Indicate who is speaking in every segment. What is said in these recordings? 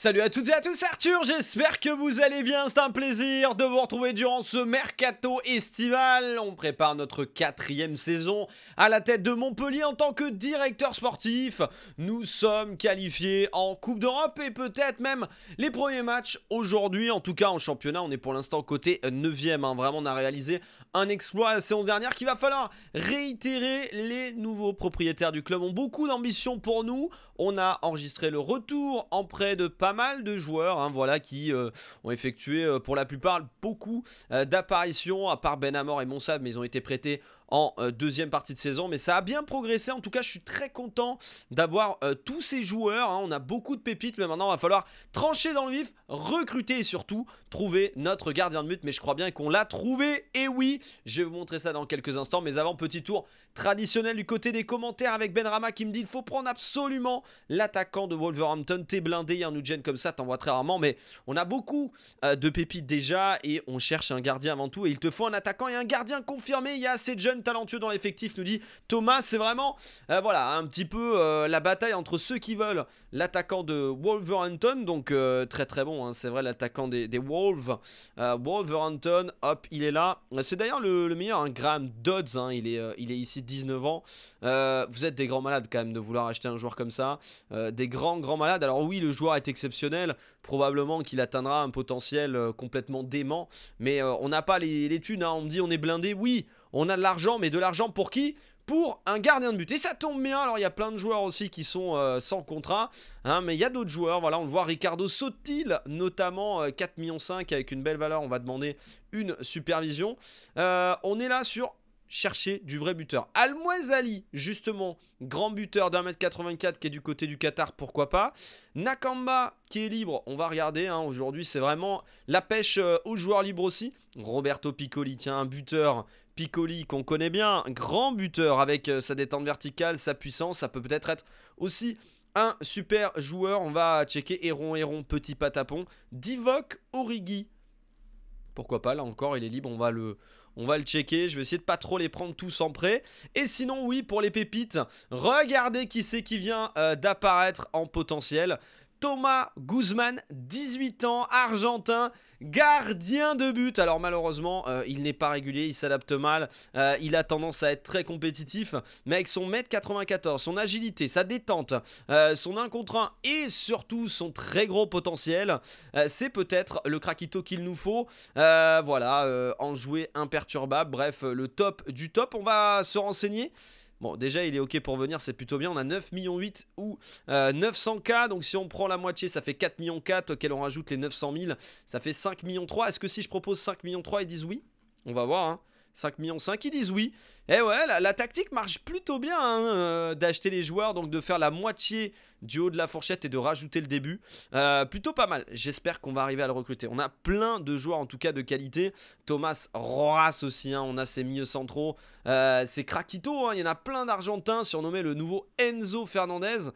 Speaker 1: Salut à toutes et à tous, Arthur, j'espère que vous allez bien, c'est un plaisir de vous retrouver durant ce mercato estival. On prépare notre quatrième saison à la tête de Montpellier en tant que directeur sportif. Nous sommes qualifiés en Coupe d'Europe et peut-être même les premiers matchs aujourd'hui, en tout cas en championnat. On est pour l'instant côté 9ème, hein. vraiment on a réalisé un exploit la saison dernière qu'il va falloir réitérer. Les nouveaux propriétaires du club ont beaucoup d'ambition pour nous. On a enregistré le retour en prêt de pas mal de joueurs hein, voilà, qui euh, ont effectué euh, pour la plupart beaucoup euh, d'apparitions, à part Ben Amor et Monsave, mais ils ont été prêtés en euh, deuxième partie de saison. Mais ça a bien progressé. En tout cas, je suis très content d'avoir euh, tous ces joueurs. Hein. On a beaucoup de pépites, mais maintenant, il va falloir trancher dans le vif, recruter et surtout trouver notre gardien de but. Mais je crois bien qu'on l'a trouvé. Et oui, je vais vous montrer ça dans quelques instants. Mais avant, petit tour traditionnel du côté des commentaires avec Ben Benrama qui me dit il faut prendre absolument l'attaquant de Wolverhampton. T'es blindé, il y a un comme ça, t'en vois très rarement, mais on a beaucoup euh, de pépites déjà et on cherche un gardien avant tout. Et il te faut un attaquant et un gardien confirmé. Il y a assez de jeunes talentueux dans l'effectif, nous dit Thomas. C'est vraiment, euh, voilà, un petit peu euh, la bataille entre ceux qui veulent l'attaquant de Wolverhampton. Donc très très bon, hein. c'est vrai, l'attaquant des, Wolves. Wolverhampton, hop, il est là. C'est d'ailleurs le, meilleur, hein. Graham Dodds. Hein. il, est, il est ici 19 ans. Euh, vous êtes des grands malades quand même de vouloir acheter un joueur comme ça. Euh, des grands, grands malades. Alors oui, le joueur est exceptionnel. Probablement qu'il atteindra un potentiel euh, complètement dément. Mais on n'a pas les, les thunes. Hein. On me dit on est blindé. Oui, on a de l'argent. Mais de l'argent pour qui pour un gardien de but. Et ça tombe bien, alors il y a plein de joueurs aussi qui sont sans contrat, hein. mais il y a d'autres joueurs, voilà, on le voit, Ricardo Sotil, notamment 4,5 millions avec une belle valeur, on va demander une supervision. on est là sur chercher du vrai buteur. Ali, justement, grand buteur d'un m 84 qui est du côté du Qatar, pourquoi pas. Nakamba qui est libre, on va regarder. Hein, aujourd'hui, c'est vraiment la pêche euh, aux joueurs libres aussi. Roberto Piccoli, tiens, un buteur. Piccoli qu'on connaît bien, grand buteur avec euh, sa détente verticale, sa puissance, ça peut peut-être être aussi un super joueur. On va checker Héron, Héron, petit patapon. Divock Origi. Pourquoi pas, là encore, il est libre, on va le, on va le checker, je vais essayer de pas trop les prendre tous en prêt. Et sinon, oui, pour les pépites, regardez qui c'est qui vient euh, d'apparaître en potentiel. Thomas Guzman, 18 ans, argentin, gardien de but. Alors malheureusement, euh, il n'est pas régulier, il s'adapte mal, euh, il a tendance à être très compétitif, mais avec son mètre 94, son agilité, sa détente, euh, son 1 contre 1 et surtout son très gros potentiel, c'est peut-être le craquito qu'il nous faut. voilà, en jouer imperturbable, bref, le top du top, on va se renseigner. Bon, déjà, il est OK pour venir, c'est plutôt bien. On a 9 millions ou 900K. Euh, Donc, si on prend la moitié, ça fait 4 millions 4, auquel on rajoute les 900 000, ça fait 5 millions 3. Est-ce que si je propose 5 millions 3, ils disent oui On va voir, hein. 5 ,5 millions 5, ils disent oui. Et eh ouais, la, tactique marche plutôt bien hein, euh, d'acheter les joueurs, donc de faire la moitié du haut de la fourchette et de rajouter le début. Euh, plutôt pas mal. J'espère qu'on va arriver à le recruter. On a plein de joueurs en tout cas de qualité. Thomas Roras aussi, hein, on a ses milieux centraux. c'est euh, Krakito, hein, il y en a plein d'Argentins, surnommé le nouveau Enzo Fernandez.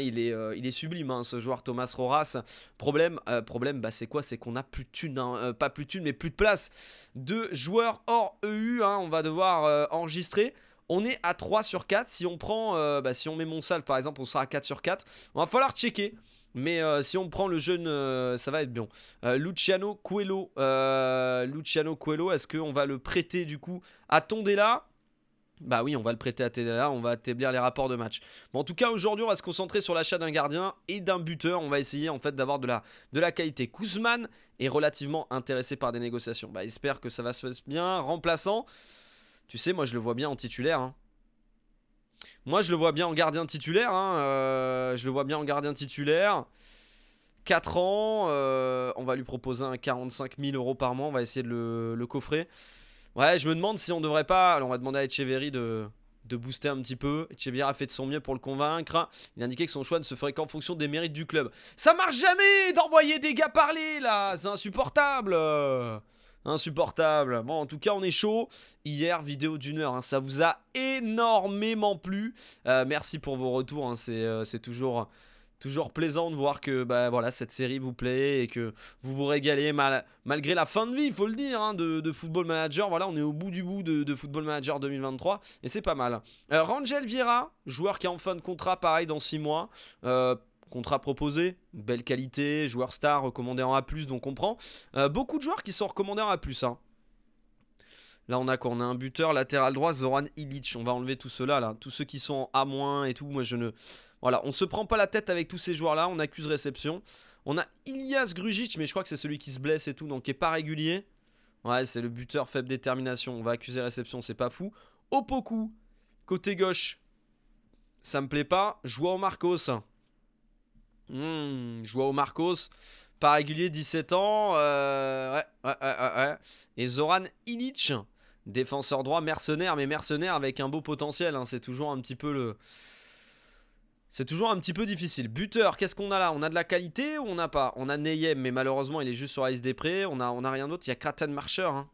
Speaker 1: il, est, il est sublime ce joueur Thomas Roras. Problème, problème bah, c'est quoi C'est qu'on a plus de pas plus de mais plus de place de joueurs hors EU. on va devoir en on est à 3 sur 4. Si on prend, euh, bah, si on met mon par exemple, on sera à 4 sur 4. On va falloir checker. Mais euh, si on prend le jeune, euh, ça va être bien. Luciano Coelho. Luciano Coelho, est-ce qu'on va le prêter du coup à Tondela bah oui, on va le prêter à Tondela, on va établir les rapports de match. en tout cas, aujourd'hui, on va se concentrer sur l'achat d'un gardien et d'un buteur. On va essayer en fait d'avoir de la, de la qualité. Kuzman est relativement intéressé par des négociations. Bah, espère que ça va se faire bien. Remplaçant, tu sais, moi je le vois bien en titulaire. Hein. Moi je le vois bien en gardien titulaire. Hein, euh, je le vois bien en gardien titulaire. 4 ans, euh, on va lui proposer un 45 000 euros par mois. On va essayer de le, coffrer. Ouais, je me demande si on devrait pas. Alors on va demander à Echeverry de, booster un petit peu. Echeverry a fait de son mieux pour le convaincre. Il indiqué que son choix ne se ferait qu'en fonction des mérites du club. Ça marche jamais d'envoyer des gars parler là, c'est insupportable. Insupportable. Bon, en tout cas, on est chaud. Hier, vidéo d'une heure. Hein. ça vous a énormément plu. Euh, merci pour vos retours. Hein. Euh, c'est toujours toujours plaisant de voir que bah, voilà, cette série vous plaît et que vous vous régalez malgré la fin de vie, il faut le dire, hein, de, Football Manager. Voilà, on est au bout du bout de, Football Manager 2023 et c'est pas mal. Euh, Rangel Vieira, joueur qui est en fin de contrat, pareil, dans six mois. Contrat proposé, belle qualité, joueur star, recommandé en A+, donc on prend. Euh, beaucoup de joueurs qui sont recommandés en A+, hein. Là, on a quoi On a un buteur, latéral droit, Zoran Illich. On va enlever tout cela, là. Tous ceux qui sont en A- et tout. Moi, je ne... Voilà, on se prend pas la tête avec tous ces joueurs-là. On accuse réception. On a Ilias Grujic, mais je crois que c'est celui qui se blesse et tout, donc qui n'est pas régulier. Ouais, c'est le buteur faible détermination. On va accuser réception, c'est pas fou. Opoku, côté gauche, ça me plaît pas. Joueur Marcos, Hmm, vois au Marcos, pas régulier, 17 ans. Euh, ouais, ouais, ouais, Et Zoran Inic défenseur droit, mercenaire, mais mercenaire avec un beau potentiel. Hein. c'est toujours un petit peu le. C'est toujours un petit peu difficile. Buteur, qu'est-ce qu'on a là On a de la qualité ou on n'a pas On a Neyem, mais malheureusement, il est juste sur Ice liste On a, on a rien d'autre. Il y a Kraten Marcheur hein.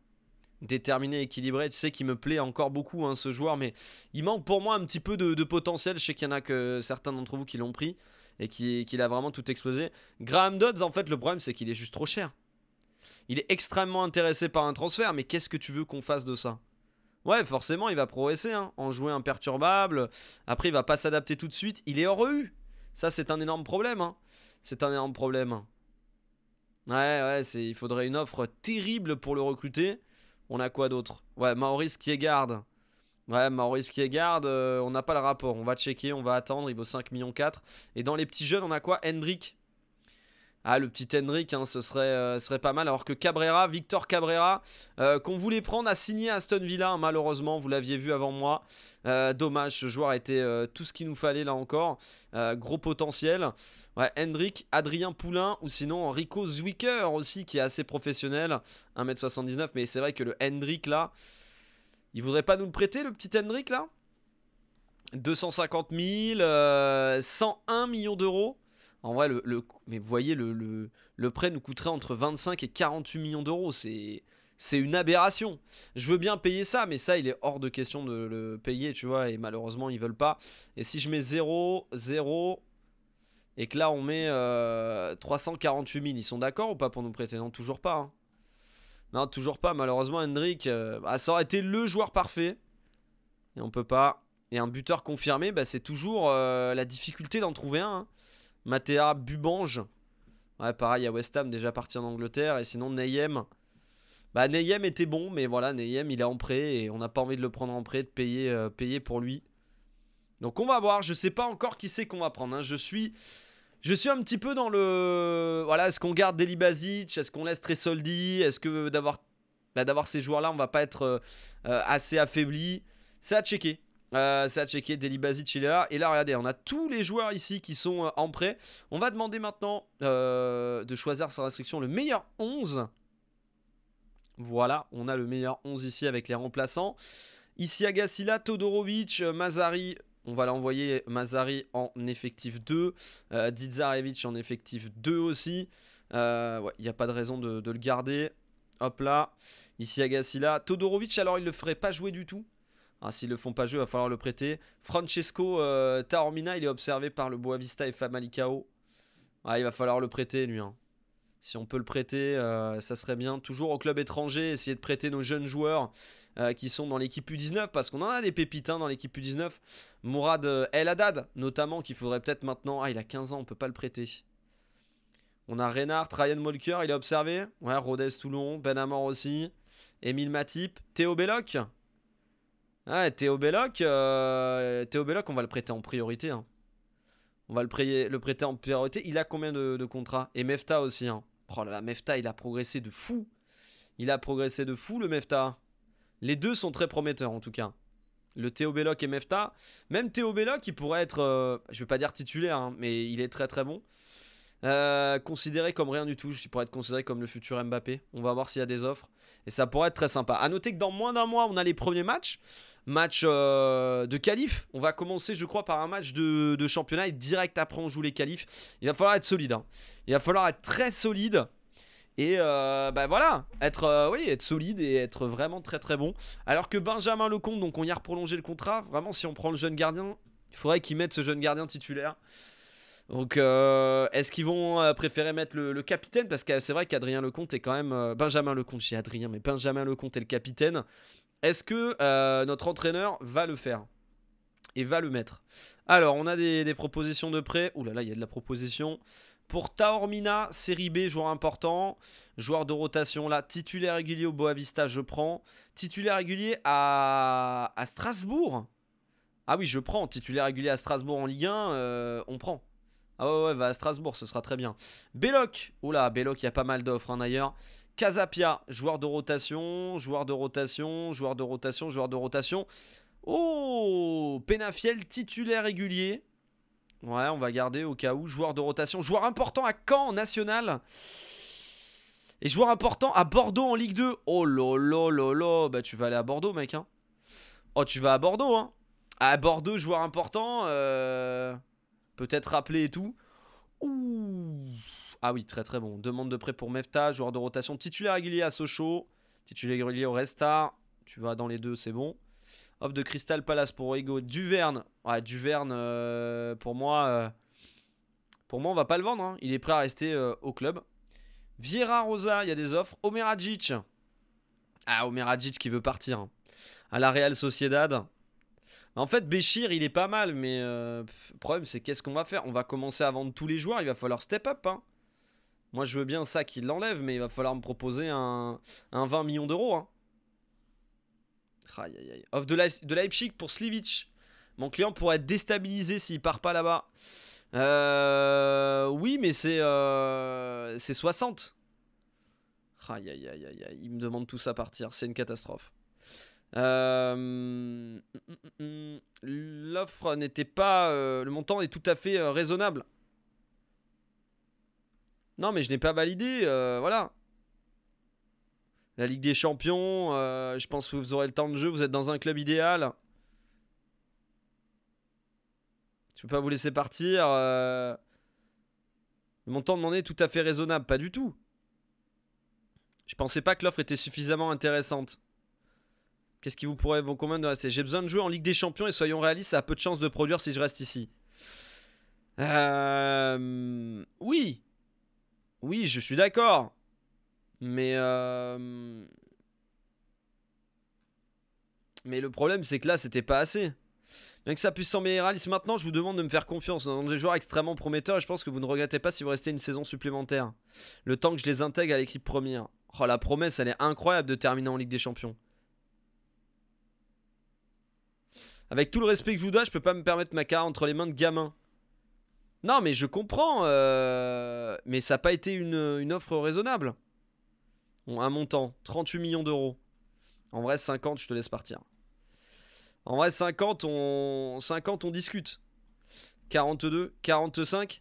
Speaker 1: Déterminé, équilibré. Tu sais qu'il me plaît encore beaucoup, hein, ce joueur. Mais il manque pour moi un petit peu de, de potentiel. Je sais qu'il y en a que certains d'entre vous qui l'ont pris et qu'il a vraiment tout explosé. Graham Dodds, en fait, le problème, c'est qu'il est juste trop cher. Il est extrêmement intéressé par un transfert, mais qu'est-ce que tu veux qu'on fasse de ça Ouais, forcément, il va progresser, hein, en jouer imperturbable. Après, il va pas s'adapter tout de suite. Il est heureux. Ça, c'est un énorme problème. Hein. C'est un énorme problème. Ouais, ouais, il faudrait une offre terrible pour le recruter. On a quoi d'autre Ouais, Maurice qui est garde. Ouais, Maurice qui garde, euh, on n'a pas le rapport. On va checker, on va attendre. Il vaut 5 millions 4. Et dans les petits jeunes, on a quoi Hendrick. Ah, le petit Hendrick, hein, ce serait, euh, serait pas mal. Alors que Cabrera, Victor Cabrera, euh, qu'on voulait prendre, a signé à Aston Villa. Hein, malheureusement, vous l'aviez vu avant moi. dommage, ce joueur était tout ce qu'il nous fallait là encore. gros potentiel. Ouais, Hendrick, Adrien Poulain ou sinon Rico Zwicker aussi, qui est assez professionnel. 1m79, mais c'est vrai que le Hendrick là. Il voudrait pas nous le prêter, le petit Hendrick, là 250 000, 101 millions d'euros. En vrai, le, mais voyez, le, le, prêt nous coûterait entre 25 et 48 millions d'euros. C'est, c'est une aberration. Je veux bien payer ça, mais ça, il est hors de question de le payer, tu vois. Et malheureusement, ils veulent pas. Et si je mets 0, 0, et que là, on met 348 euh, 000, ils sont d'accord ou pas pour nous prêter Non, toujours pas. Hein. Non, toujours pas. Malheureusement, Hendrik, euh, ah, ça aurait été le joueur parfait. Et on peut pas. Et un buteur confirmé, bah, c'est toujours euh, la difficulté d'en trouver un. Mathéa hein. Matea Bubange. Ouais, pareil, a West Ham, déjà parti en Angleterre. Et sinon, Neyem. Bah, Neyem était bon, mais voilà, Neyem, il est en prêt. Et on n'a pas envie de le prendre en prêt, de payer, euh, payer pour lui. Donc, on va voir. Je sais pas encore qui c'est qu'on va prendre. Hein. Je suis je suis un petit peu dans le. Voilà, est-ce qu'on garde Deli Est-ce qu'on laisse Tresoldi Est-ce que d'avoir bah, d'avoir ces joueurs-là, on va pas être euh, euh, assez affaibli C'est à checker. Euh, c'est à checker. Deli il est là. Et là, regardez, on a tous les joueurs ici qui sont en prêt. On va demander maintenant de choisir sa restriction le meilleur 11. Voilà, on a le meilleur 11 ici avec les remplaçants. Ici Agassila, Todorovic, Mazari, on va l'envoyer Mazari en effectif 2, euh, en effectif 2 aussi. Euh, il n'y a pas de raison de, le garder. Hop là, ici Agassi Todorovic, alors il ne le ferait pas jouer du tout. Ah, s'ils ne le font pas jouer, il va falloir le prêter. Francesco euh, Taormina, il est observé par le Boavista et Famalicao. Ah, il va falloir le prêter lui. Hein si on peut le prêter, euh, ça serait bien. Toujours au club étranger, essayer de prêter nos jeunes joueurs euh, qui sont dans l'équipe U19, parce qu'on en a des pépites hein, dans l'équipe U19. Mourad euh, El Haddad, notamment, qu'il faudrait peut-être maintenant... Ah, il a 15 ans, on ne peut pas le prêter. On a Reynard, Ryan Molker, il a observé. Ouais, Rodez Toulon, Ben Amor aussi. Emile Matip, Théo Belloc. Ah, Théo Belloc, Théo Belloc, on va le prêter en priorité. Hein. On va le, prêter, en priorité. Il a combien de, de contrats Et Mefta aussi. Hein. Oh là là, Mefta, il a progressé de fou. Il a progressé de fou, le Mefta. Les deux sont très prometteurs, en tout cas. Le Théo Belloc et Mefta. Même Théo Belloc, il pourrait être, euh, je vais pas dire titulaire, hein, mais il est très très bon. Euh, considéré comme rien du tout, il pourrait être considéré comme le futur Mbappé. On va voir s'il y a des offres. Et ça pourrait être très sympa. A noter que dans moins d'un mois, on a les premiers matchs match euh, de qualif. On va commencer, je crois, par un match de, championnat et direct après, on joue les qualifs. Il va falloir être solide. Hein. Il va falloir être très solide. Et euh, bah, voilà, être, euh, oui, être solide et être vraiment très très bon. Alors que Benjamin Lecomte, donc on y a reprolongé le contrat. Vraiment, si on prend le jeune gardien, il faudrait qu'il mette ce jeune gardien titulaire. Donc, euh, est-ce qu'ils vont préférer mettre le, capitaine Parce que c'est vrai qu'Adrien Lecomte est quand même. Benjamin Lecomte, chez Adrien, mais Benjamin Lecomte est le capitaine. Est-ce que euh, notre entraîneur va le faire et va le mettre Alors, on a des, propositions de prêt. Ouh là là, il y a de la proposition. Pour Taormina, série B, joueur important, joueur de rotation là, titulaire régulier au Boavista, je prends. Titulaire régulier à, Strasbourg. Ah oui, je prends. Titulaire régulier à Strasbourg en Ligue 1, euh, on prend. Ah ouais, va à Strasbourg, ce sera très bien. Belloc, oula, Belloc, il y a pas mal d'offres en hein, ailleurs. Casapia, joueur de rotation, joueur de rotation, joueur de rotation, joueur de rotation. Oh, Penafiel, titulaire régulier. Ouais, on va garder au cas où. Joueur de rotation, joueur important à Caen, national. Et joueur important à Bordeaux en Ligue 2. Oh lolo lolo, bah tu vas aller à Bordeaux, mec. Hein. Oh, tu vas à Bordeaux, hein. À Bordeaux, joueur important. Euh peut-être rappelé et tout. Ouh. Ah oui, très très bon. Demande de prêt pour Mefta, joueur de rotation titulaire régulier à Sochaux, titulaire régulier au Resta. Tu vas dans les deux, c'est bon. Offre de Crystal Palace pour Ego Duverne. Ouais, Duverne, euh, pour moi, euh, pour moi, on va pas le vendre. Hein. Il est prêt à rester euh, au club. Viera Rosa, il y a des offres. Omeradjic. Ah, Omeradjic qui veut partir. Hein. À la Real Sociedad. En fait, Béchir, il est pas mal, mais euh, le problème, c'est qu'est-ce qu'on va faire On va commencer à vendre tous les joueurs, il va falloir step up. Hein. Moi, je veux bien ça qu'il l'enlève, mais il va falloir me proposer un, 20 millions d'euros. Hein. Aïe, Off de, la, de Leipzig pour Slivic. Mon client pourrait être déstabilisé s'il part pas là-bas. Euh, oui, mais c'est 60. Euh, il me demande tous à partir. C'est une catastrophe. Euh, hum, hum, hum, l'offre n'était pas. Euh, le montant est tout à fait euh, raisonnable. Non, mais je n'ai pas validé. voilà. La Ligue des Champions, je pense que vous aurez le temps de jeu. Vous êtes dans un club idéal. Je peux pas vous laisser partir. Le montant demandé est tout à fait raisonnable. Pas du tout. Je pensais pas que l'offre était suffisamment intéressante. Qu'est-ce qui vous pourrait vous convaincre de J'ai besoin de jouer en Ligue des Champions et soyons réalistes, ça a peu de chances de produire si je reste ici. Euh, oui. Oui, je suis d'accord. Mais... Euh, mais le problème, c'est que là, c'était pas assez. Bien que ça puisse sembler réaliste, maintenant, je vous demande de me faire confiance. On un des joueurs extrêmement prometteurs et je pense que vous ne regrettez pas si vous restez une saison supplémentaire. Le temps que je les intègre à l'équipe première. Oh, la promesse, elle est incroyable de terminer en Ligue des Champions. Avec tout le respect que je vous dois, je peux pas me permettre ma carte entre les mains de gamins. Non, mais je comprends. Euh, mais ça n'a pas été une, offre raisonnable. un montant 38 millions d'euros. En vrai, 50, je te laisse partir. En vrai, 50, on, 50, on discute. 42, 45.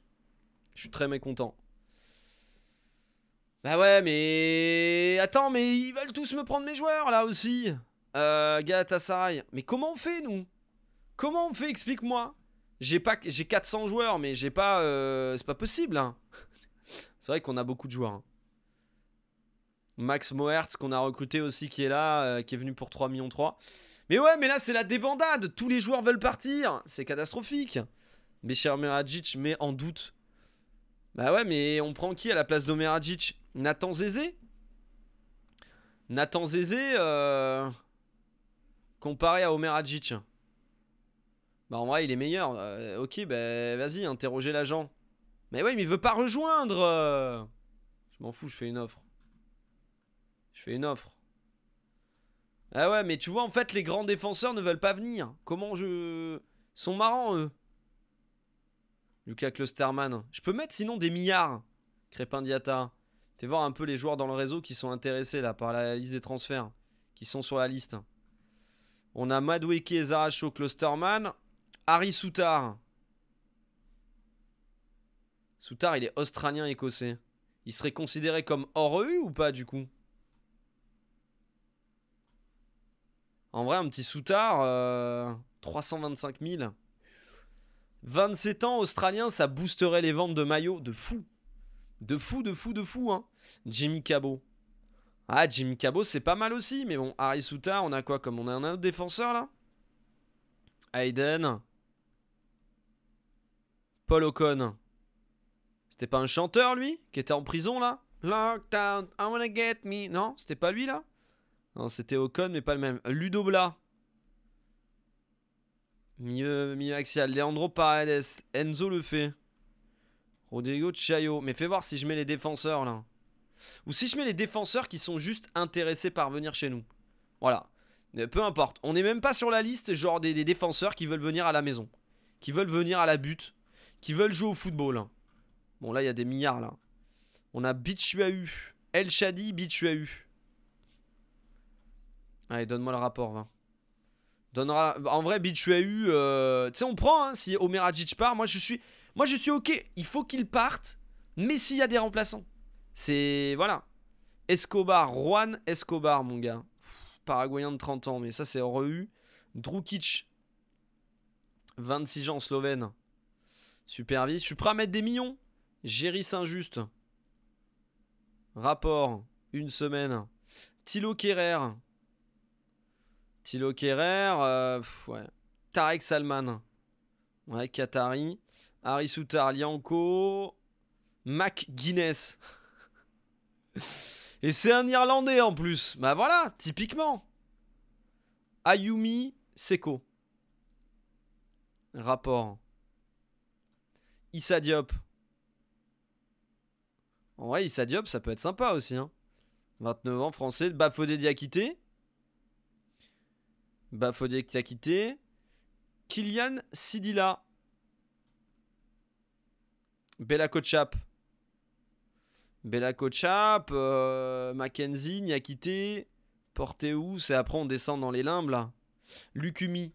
Speaker 1: Je suis très mécontent. Bah ouais, mais... Attends, mais ils veulent tous me prendre mes joueurs, là, aussi. Euh, ça Mais comment on fait, nous Comment on fait Explique-moi. J'ai pas, j'ai 400 joueurs, mais j'ai pas, euh, c'est pas possible. Hein. c'est vrai qu'on a beaucoup de joueurs. Hein. Max Moertz, qu'on a recruté aussi qui est là, euh, qui est venu pour 3 millions 3. Mais ouais, mais là c'est la débandade. Tous les joueurs veulent partir. C'est catastrophique. Omer Merajic met en doute. Bah ouais, mais on prend qui à la place d'Omerajic Nathan Zézé Nathan Zézé, euh, comparé à Omerajic. Bah en vrai il est meilleur. Euh, ok bah vas-y interrogez l'agent. Mais ouais mais il veut pas rejoindre. Euh. Je m'en fous je fais une offre. Je fais une offre. Ah ouais mais tu vois en fait les grands défenseurs ne veulent pas venir. Comment je... Ils sont marrants eux. Lucas Klosterman. Je peux mettre sinon des milliards. Crépin Diata. Fais voir un peu les joueurs dans le réseau qui sont intéressés là par la liste des transferts. Qui sont sur la liste. On a Madweke, Zaracho, Klosterman. Harry Soutard. Soutard, il est australien-écossais. Il serait considéré comme hors EU ou pas, du coup En vrai, un petit Soutard, 325 000. 27 ans, australien, ça boosterait les ventes de maillots de fou. De fou, de fou, de fou, hein. Jimmy Cabot. Ah, Jimmy Cabot, c'est pas mal aussi. Mais bon, Harry Soutard, on a quoi comme on a un autre défenseur, là Hayden. Paul O'Con. C'était pas un chanteur, lui Qui était en prison, là Lockdown, I wanna get me. Non, c'était pas lui, là Non, c'était O'Con, mais pas le même. Ludobla. Mieux, mieux axial. Leandro Paredes. Enzo le fait. Rodrigo Chayo. Mais fais voir si je mets les défenseurs, là. Ou si je mets les défenseurs qui sont juste intéressés par venir chez nous. Voilà. Euh, peu importe. On n'est même pas sur la liste, genre des défenseurs qui veulent venir à la maison. Qui veulent venir à la butte qui veulent jouer au football. Hein. Bon, là, il y a des milliards, là. On a Bichuahu. El Shadi, Bichuahu. Allez, donne-moi le rapport, va. Donnera... En vrai, Bichuahu... Euh, tu sais, on prend, hein, si Omerajic part. Moi, je suis... Moi, je suis OK. Il faut qu'il parte, mais s'il y a des remplaçants. C'est... Voilà. Escobar, Juan Escobar, mon gars. Paraguayen de 30 ans, mais ça, c'est re u Drukic, 26 ans, Slovène supervise Je suis prêt à mettre des millions. Géry Saint-Just. Rapport. Une semaine. Thilo Kerrer. Thilo Kerrer. Euh, Tarek Salman. Ouais, Katari. Harry Soutar Mac Guinness. Et c'est un Irlandais en plus. Bah voilà, typiquement. Ayumi Seko. Rapport. Issa Diop. En vrai, Issa Diop, ça peut être sympa aussi. 29 hein. ans, français. Bafodé Diakité. Bafodé Diakité. Kylian Sidila. Bella Kochap. Bella Kochap. Euh, Mackenzie, Niakité. où c'est après, on descend dans les limbes, là. Lucumi.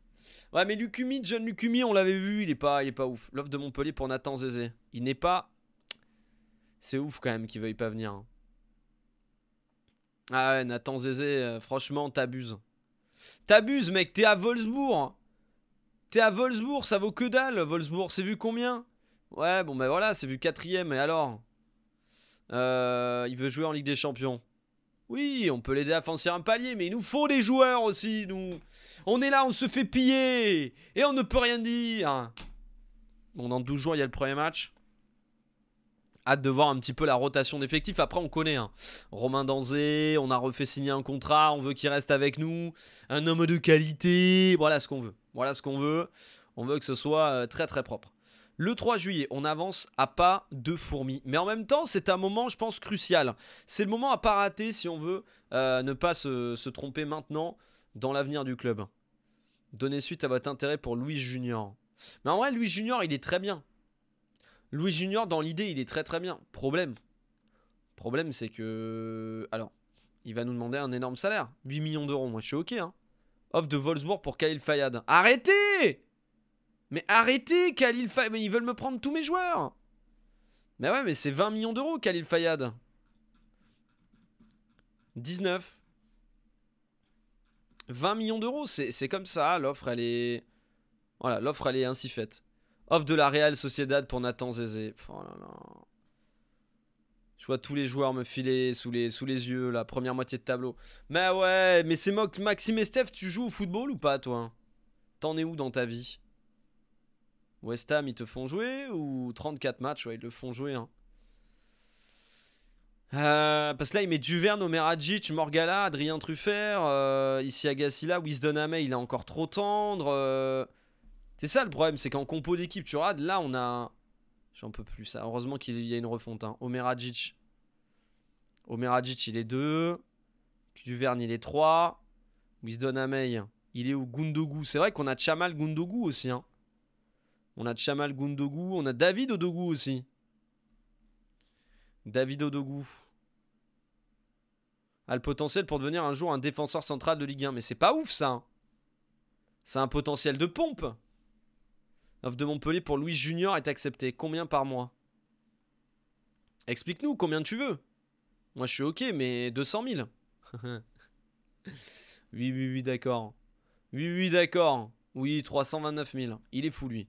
Speaker 1: Ouais, mais Lucumi, John Lucumi, on l'avait vu, il est pas, il est pas ouf. L'offre de Montpellier pour Nathan Zézé. Il n'est pas. C'est ouf quand même qu'il veuille pas venir. Hein. Ah ouais, Nathan Zézé, euh, franchement, t'abuses. T'abuses, mec, t'es à Wolfsburg. T'es à Wolfsburg, ça vaut que dalle. Wolfsburg, c'est vu combien Ouais, bon, ben voilà, c'est vu quatrième, et alors euh, Il veut jouer en Ligue des Champions. Oui, on peut l'aider à foncer un palier, mais il nous faut des joueurs aussi, nous. On est là, on se fait piller. Et on ne peut rien dire. Bon, dans 12 jours, il y a le premier match. Hâte de voir un petit peu la rotation d'effectifs. Après, on connaît. Hein. Romain Danzé, on a refait signer un contrat. On veut qu'il reste avec nous. Un homme de qualité. Voilà ce qu'on veut. Voilà ce qu'on veut. On veut que ce soit euh, très très propre. Le 3 juillet, on avance à pas de fourmis. Mais en même temps, c'est un moment, je pense, crucial. C'est le moment à pas rater si on veut euh, ne pas se, tromper maintenant dans l'avenir du club. Donnez suite à votre intérêt pour Louis Junior. Mais en vrai, Louis Junior, il est très bien. Louis Junior, dans l'idée, il est très très bien. Problème. Problème, c'est que... Alors, il va nous demander un énorme salaire. 8 millions d'euros, moi je suis ok. Hein. Offre de Wolfsburg pour Kyle Fayad. Arrêtez mais arrêtez, Khalil Fayad. Mais ils veulent me prendre tous mes joueurs. Mais ouais, mais c'est 20 millions d'euros, Khalil Fayad. 19. 20 millions d'euros, c'est comme ça. L'offre, elle est. Voilà, l'offre, elle est ainsi faite. Offre de la Real Sociedad pour Nathan Zézé. Oh là là. Je vois tous les joueurs me filer sous les, sous les yeux, la première moitié de tableau. Mais ouais, mais c'est Maxime et Steph, tu joues au football ou pas, toi T'en es où dans ta vie West Ham, ils te font jouer ou 34 matchs, ouais, ils le font jouer. Hein. Euh, parce que là, il met Duverne, Omeradjic Morgala, Adrien Truffert, euh, ici Agassila, Wisdon Amey, il est encore trop tendre. Euh. C'est ça le problème, c'est qu'en compo d'équipe, tu vois, là, on a. J'en peux plus, ça. Heureusement qu'il y a une refonte. Hein. Omeradjic il est 2. Duverne, il est 3. Wisdon Amey, il est au Gundogu. C'est vrai qu'on a Chamal Gundogu aussi. Hein. On a Chamal Gundogu. On a David Odogu aussi. David Odogu a le potentiel pour devenir un jour un défenseur central de Ligue 1. Mais c'est pas ouf ça. Hein. C'est un potentiel de pompe. L'offre de Montpellier pour Louis Junior est accepté. Combien par mois Explique-nous combien tu veux. Moi je suis ok, mais 200 000. oui, oui, oui, d'accord. Oui, oui, d'accord. Oui, 329 000. Il est fou lui.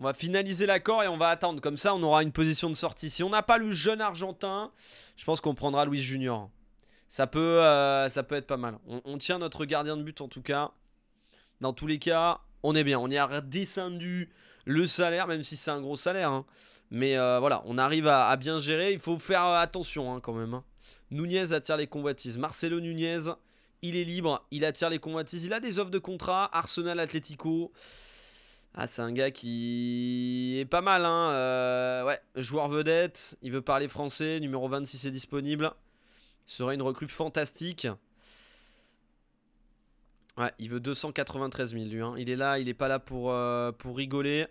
Speaker 1: On va finaliser l'accord et on va attendre. Comme ça, on aura une position de sortie. Si on n'a pas le jeune argentin, je pense qu'on prendra Luis Junior. Ça peut, euh, ça peut être pas mal. On, tient notre gardien de but en tout cas. Dans tous les cas, on est bien. On y a descendu le salaire, même si c'est un gros salaire. Hein. Mais euh, voilà, on arrive à, bien gérer. Il faut faire euh, attention hein, quand même. Hein. Nunez attire les convoitises. Marcelo Nunez, il est libre. Il attire les convoitises. Il a des offres de contrat. Arsenal, Atletico... Ah, c'est un gars qui est pas mal, hein. Euh, ouais, joueur vedette, il veut parler français, numéro 26 est disponible. Serait une recrue fantastique. Ouais, il veut 293 000 lui. Hein. Il est là, il est pas là pour, euh, pour rigoler.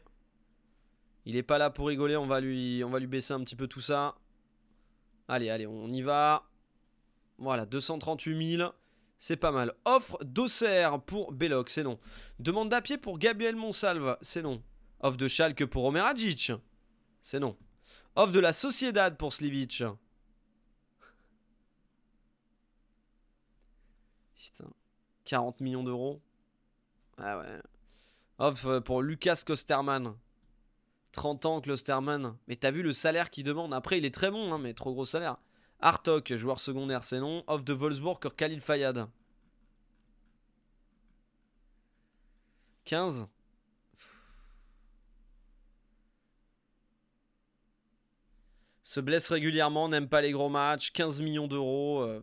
Speaker 1: Il est pas là pour rigoler, on va, lui, on va lui baisser un petit peu tout ça. Allez, allez, on y va. Voilà, 238 000. C'est pas mal. Offre d'Auxerre pour Belloc, c'est non. Demande d'Apier pour Gabriel Monsalve, c'est non. Offre de Schalke pour Omer c'est non. Offre de la Sociedad pour Slivic. Putain. 40 millions d'euros. Ah ouais. Offre euh, pour Lucas Kosterman. 30 ans, Klosterman. Mais t'as vu le salaire qu'il demande Après, il est très bon, hein, mais trop gros salaire. Artok, joueur secondaire, c'est non. Off de Wolfsburg, Khalil Fayad. 15. Se blesse régulièrement, n'aime pas les gros matchs. 15 millions d'euros. Euh,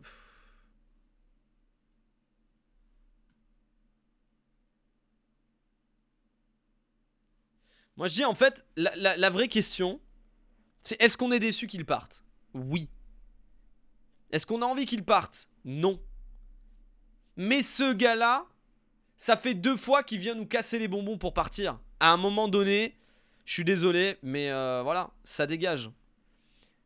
Speaker 1: Moi, je dis en fait, la, la vraie question, c'est est-ce qu'on est déçu qu'il parte Oui. Est-ce qu'on a envie qu'il parte Non. Mais ce gars-là, ça fait deux fois qu'il vient nous casser les bonbons pour partir. À un moment donné, je suis désolé, mais euh, voilà, ça dégage.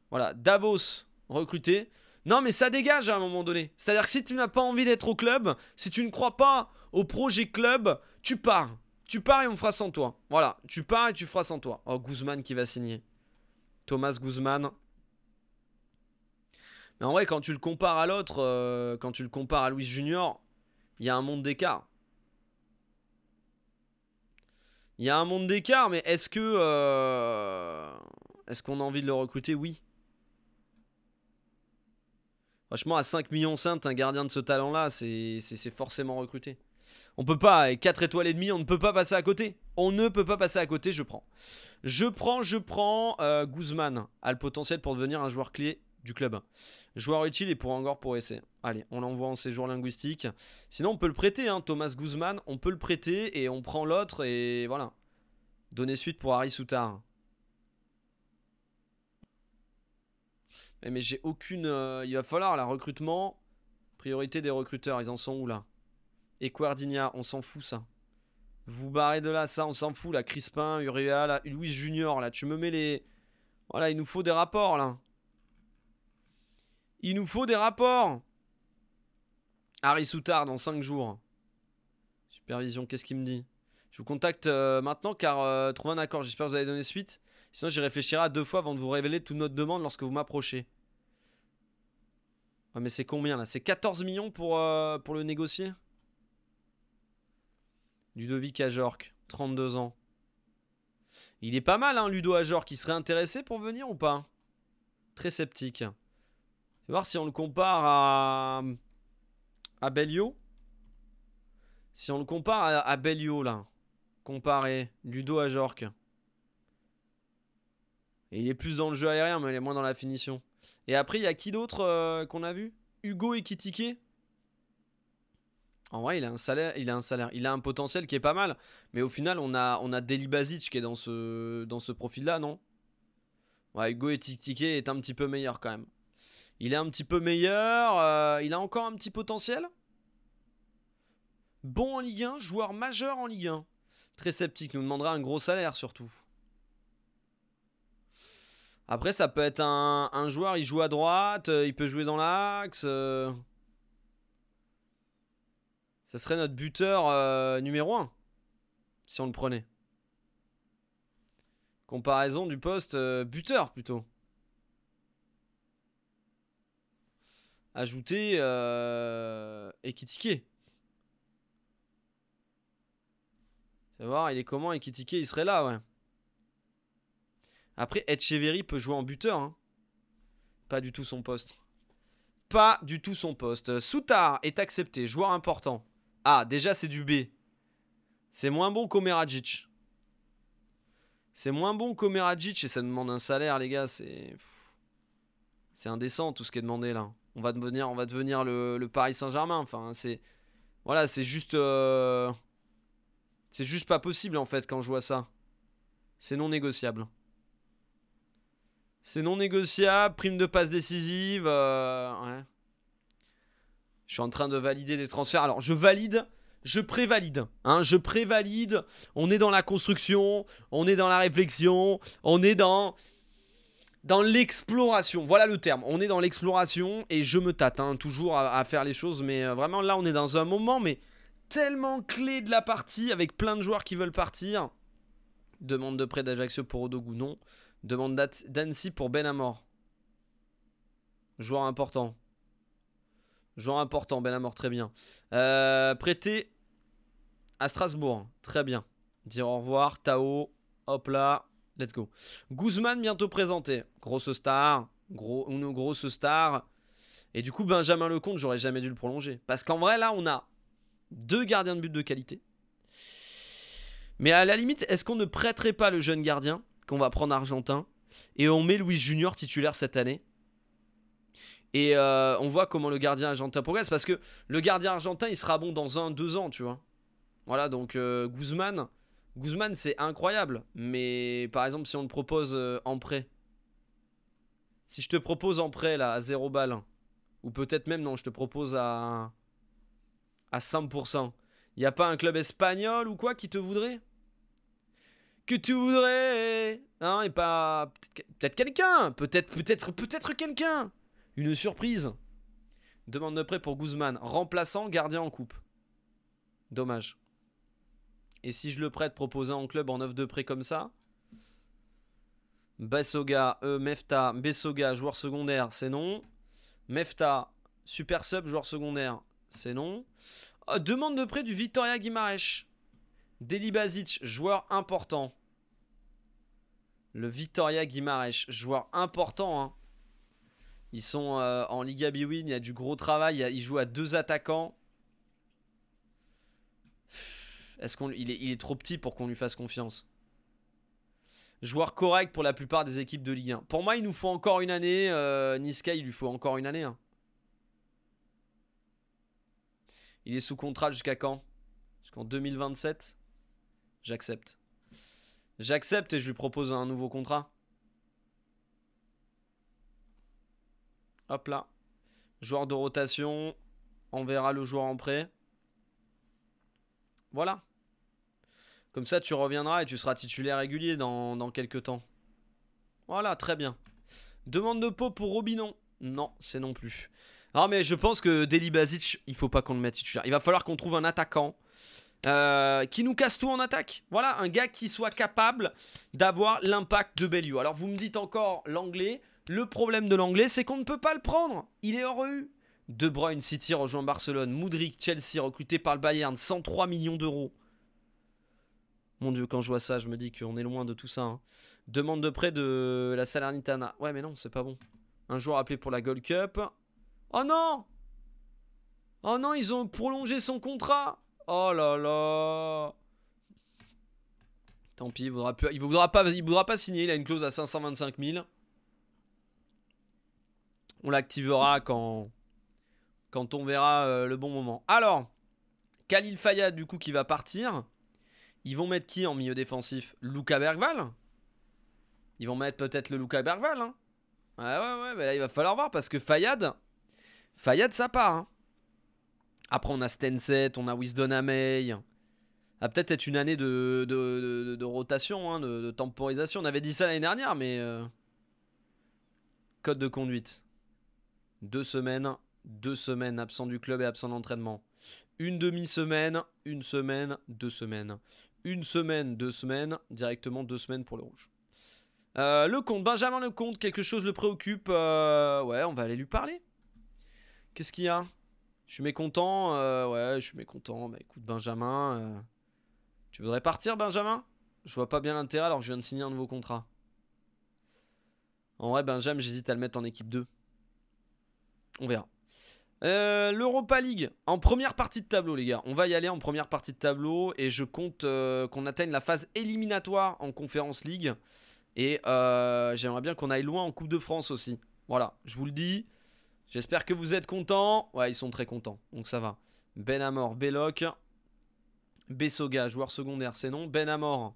Speaker 1: Voilà, Davos recruté. Non, mais ça dégage à un moment donné. C'est-à-dire que si tu n'as pas envie d'être au club, si tu ne crois pas au projet club, tu pars. Tu pars et on fera sans toi. Voilà, tu pars et tu feras sans toi. Oh, Guzman qui va signer. Thomas Guzman, mais en vrai, quand tu le compares à l'autre, euh, quand tu le compares à Louis Junior, il y a un monde d'écart. Il y a un monde d'écart, mais est-ce que. Euh, est-ce qu'on a envie de le recruter Oui. Franchement, à 5 millions saintes, un gardien de ce talent-là, c'est forcément recruté. On peut pas, 4 étoiles et demie, on ne peut pas passer à côté. On ne peut pas passer à côté, je prends. Je prends, je prends euh, Guzman a le potentiel pour devenir un joueur clé du club. Joueur utile et pour encore pour essayer. Allez, on l'envoie en séjour linguistique. Sinon, on peut le prêter, hein, Thomas Guzman. On peut le prêter et on prend l'autre et voilà. Donner suite pour Harry Soutard. Eh, mais, j'ai aucune... Euh, il va falloir, la recrutement. Priorité des recruteurs, ils en sont où, là Et on s'en fout, ça. Vous barrez de là, ça, on s'en fout, La Crispin, Urea, Louis Junior, là. Tu me mets les... Voilà, il nous faut des rapports, là. Il nous faut des rapports. Harry Soutard dans 5 jours. Supervision, qu'est-ce qu'il me dit Je vous contacte euh, maintenant car euh, trouver un accord, j'espère que vous allez donner suite. Sinon, j'y réfléchirai à deux fois avant de vous révéler toute notre demande lorsque vous m'approchez. mais c'est combien là C'est 14 millions pour, euh, pour le négocier Ludovic Ajorc, 32 ans. Il est pas mal, hein, Ludo Ajorc. Il serait intéressé pour venir ou pas Très sceptique voir si on le compare à, à Belio, Si on le compare à, Belio, là. Comparé. Ludo à Jork. il est plus dans le jeu aérien, mais il est moins dans la finition. Et après, il y a qui d'autre euh, qu'on a vu Hugo et Kitike en vrai, il a un salaire, il a un salaire, il a un potentiel qui est pas mal. Mais au final, on a, on a Deli Basic qui est dans ce, dans ce profil-là, non Ouais, Hugo et est un petit peu meilleur quand même. Il est un petit peu meilleur. Euh, il a encore un petit potentiel. Bon en Ligue 1, joueur majeur en Ligue 1. Très sceptique, nous demandera un gros salaire surtout. Après, ça peut être un, joueur, il joue à droite, euh, il peut jouer dans l'axe. Euh. Ça serait notre buteur numéro 1, si on le prenait. Comparaison du poste buteur plutôt. ajouter euh, Ekitike. voir, il est comment Ekitike Il serait là, ouais. Après, Echeverry peut jouer en buteur. Hein. Pas du tout son poste. Pas du tout son poste. Soutar est accepté, joueur important. Ah, déjà, c'est du B. C'est moins bon qu'Omeradjic C'est moins bon qu'Omeradjic et ça demande un salaire, les gars. C'est. C'est indécent tout ce qui est demandé là on va devenir, on va devenir le, Paris Saint-Germain. Enfin, c'est voilà, c'est juste, euh, c'est juste pas possible en fait quand je vois ça. C'est non négociable. C'est non négociable, prime de passe décisive. Euh, je suis en train de valider des transferts. Alors, je valide, je prévalide. Hein, je prévalide. On est dans la construction, on est dans la réflexion, on est dans dans l'exploration. Voilà le terme. On est dans l'exploration et je me tâte hein, toujours à, faire les choses. Mais euh, vraiment, là, on est dans un moment, mais tellement clé de la partie avec plein de joueurs qui veulent partir. Demande de prêt d'Ajaccio pour Odogu, non. Demande d'Annecy pour Ben Amor Joueur important. Joueur important, Ben Amor, très bien. Euh, prêté à Strasbourg, très bien. Dire au revoir, Tao, hop là, Let's go. Guzman bientôt présenté. Grosse star. Gros, une grosse star. Et du coup, Benjamin Lecomte, j'aurais jamais dû le prolonger. Parce qu'en vrai, là, on a deux gardiens de but de qualité. Mais à la limite, est-ce qu'on ne prêterait pas le jeune gardien qu'on va prendre argentin et on met Louis Junior titulaire cette année et euh, on voit comment le gardien argentin progresse parce que le gardien argentin il sera bon dans un deux ans tu vois voilà donc euh, Guzman Guzman, c'est incroyable. Mais par exemple, si on te propose euh, en prêt. Si je te propose en prêt, là, à 0 balles Ou peut-être même, non, je te propose à, à 100% Il a pas un club espagnol ou quoi qui te voudrait Que tu voudrais Hein, et pas... Peut-être quelqu'un Peut-être peut-être, peut-être quelqu'un Une surprise Demande de prêt pour Guzman. Remplaçant, gardien en coupe. Dommage. Et si je le prête proposer en club en 9 de prêt comme ça Bessoga, euh, Mefta, Bessoga, joueur secondaire, c'est non. Mefta, super sub, joueur secondaire, c'est non. Oh, demande de prêt du Victoria Guimarèche. Deli joueur important. Le Victoria Guimarèche, joueur important. Hein. Ils sont euh, en Liga b il y a du gros travail, il ils jouent à deux attaquants. Est-ce qu'on, il est, trop petit pour qu'on lui fasse confiance joueur correct pour la plupart des équipes de Ligue 1. Pour moi, il nous faut encore une année. Euh, Niska, il lui faut encore une année. Hein. Il est sous contrat jusqu'à quand Jusqu'en 2027 J'accepte. J'accepte et je lui propose un nouveau contrat. Hop là. Joueur de rotation. On verra le joueur en prêt. Voilà. Comme ça, tu reviendras et tu seras titulaire régulier dans, dans quelques temps. Voilà, très bien. Demande de peau pour Robinon. Non, c'est non plus. Ah, mais je pense que Deli Basic, il faut pas qu'on le mette titulaire. Il va falloir qu'on trouve un attaquant euh, qui nous casse tout en attaque. Voilà, un gars qui soit capable d'avoir l'impact de Bellio. Alors, vous me dites encore l'anglais. Le problème de l'anglais, c'est qu'on ne peut pas le prendre. Il est hors De Bruyne, City rejoint Barcelone. Moudric, Chelsea, recruté par le Bayern, 103 millions d'euros. Mon Dieu, quand je vois ça, je me dis qu'on est loin de tout ça. Hein. Demande de prêt de la Salernitana. Ouais, mais non, c'est pas bon. Un joueur appelé pour la Gold Cup. Oh non Oh non, ils ont prolongé son contrat Oh là là Tant pis, il voudra, il voudra, pas, signer. Il a une clause à 525 000. On l'activera quand, quand on verra euh, le bon moment. Alors, Khalil Fayad, du coup, qui va partir. Ils vont mettre qui en milieu défensif Luca Bergval Ils vont mettre peut-être le Luca Bergval. Hein. ouais, ouais, ouais, mais là, il va falloir voir parce que Fayad, Fayad, ça part. Hein. Après, on a Stenset, on a Wisdon Amey. Ça peut-être être une année de, rotation, hein, de, temporisation. On avait dit ça l'année dernière, mais. Euh, code de conduite. Deux semaines, deux semaines absent du club et absent d'entraînement. Une demi-semaine, une semaine, deux semaines une semaine, deux semaines, directement deux semaines pour le rouge. Euh, le compte, Benjamin le compte, quelque chose le préoccupe. Euh, ouais, on va aller lui parler. Qu'est-ce qu'il y a Je suis mécontent. Euh, ouais, je suis mécontent. Bah écoute, Benjamin, tu voudrais partir, Benjamin Je vois pas bien l'intérêt alors que je viens de signer un nouveau contrat. En vrai, Benjamin, j'hésite à le mettre en équipe 2. On verra. Euh, L'Europa League, en première partie de tableau, les gars. On va y aller en première partie de tableau et je compte euh, qu'on atteigne la phase éliminatoire en Conférence League. Et euh, j'aimerais bien qu'on aille loin en Coupe de France aussi. Voilà, je vous le dis. J'espère que vous êtes contents. Ouais, ils sont très contents, donc ça va. Ben Amor, Belloc, Bessoga, joueur secondaire, c'est non. Ben Amor,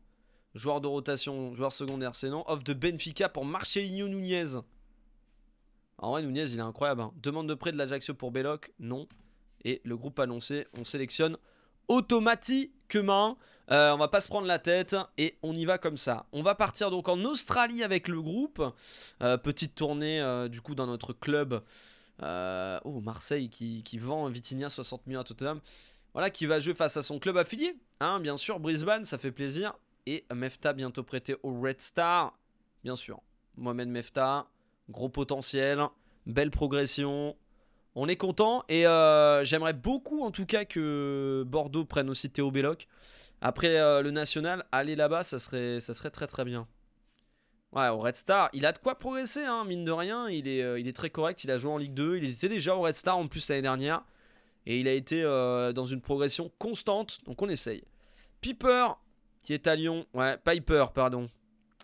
Speaker 1: joueur de rotation, joueur secondaire, c'est non. Off de Benfica pour Marcelinho Nunez. En vrai, Nunez, il est incroyable. Hein. Demande de prêt de l'Ajaccio pour Belloc, non. Et le groupe annoncé, on sélectionne automatiquement. Hein. Euh, on va pas se prendre la tête hein, et on y va comme ça. On va partir donc en Australie avec le groupe. Euh, petite tournée euh, du coup dans notre club. Euh, oh, Marseille qui, vend Vitinia 60 millions à Tottenham. Voilà, qui va jouer face à son club affilié. Hein, bien sûr, Brisbane, ça fait plaisir. Et Mefta bientôt prêté au Red Star. Bien sûr. Mohamed Mefta, Gros potentiel, belle progression. On est content et euh, j'aimerais beaucoup en tout cas que Bordeaux prenne aussi Théo Belloc. Après euh, le national, aller là-bas, ça serait, ça serait très très bien. Ouais, au Red Star, il a de quoi progresser, hein, mine de rien. Il est, euh, il est très correct, il a joué en Ligue 2, il était déjà au Red Star en plus l'année dernière. Et il a été dans une progression constante, donc on essaye. Piper, qui est à Lyon. Ouais, Piper, pardon.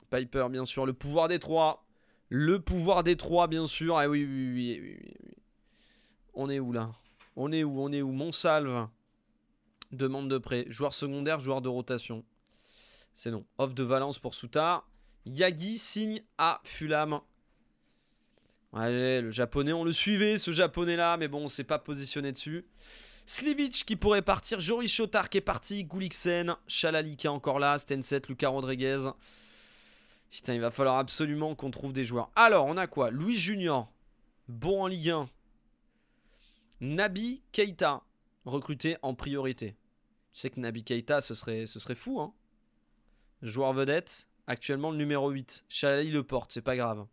Speaker 1: Piper, bien sûr. Le pouvoir des trois. Le pouvoir des trois, bien sûr. Ah oui, oui, oui. oui, On est où là On est où On est où Monsalve. Demande de prêt. Joueur secondaire, joueur de rotation. C'est non. Off de Valence pour Soutard. Yagi signe à Fulham. Ouais, le japonais, on le suivait ce japonais là, mais bon, on s'est pas positionné dessus. Slivic qui pourrait partir, jory Chotar qui est parti, Gouliksen, Chalali qui est encore là, Stenset, Lucas Rodriguez. Putain, il va falloir absolument qu'on trouve des joueurs. Alors, on a quoi Louis Junior, bon en Ligue 1. Nabi Keita, recruté en priorité. Tu sais que Nabi Keita, ce serait, ce serait fou, hein Joueur vedette, actuellement le numéro 8. Chalali le porte, c'est pas grave.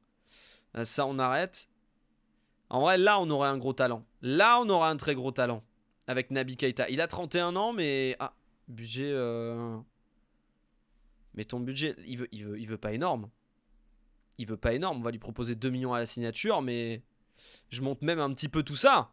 Speaker 1: Euh, ça, on arrête. En vrai, là, on aurait un gros talent. Là, on aurait un très gros talent. Avec Nabi Keita. Il a 31 ans, mais... Ah, budget... Euh, mais ton budget, il veut, il veut, il veut pas énorme. Il veut pas énorme. On va lui proposer 2 millions à la signature, mais je monte même un petit peu tout ça.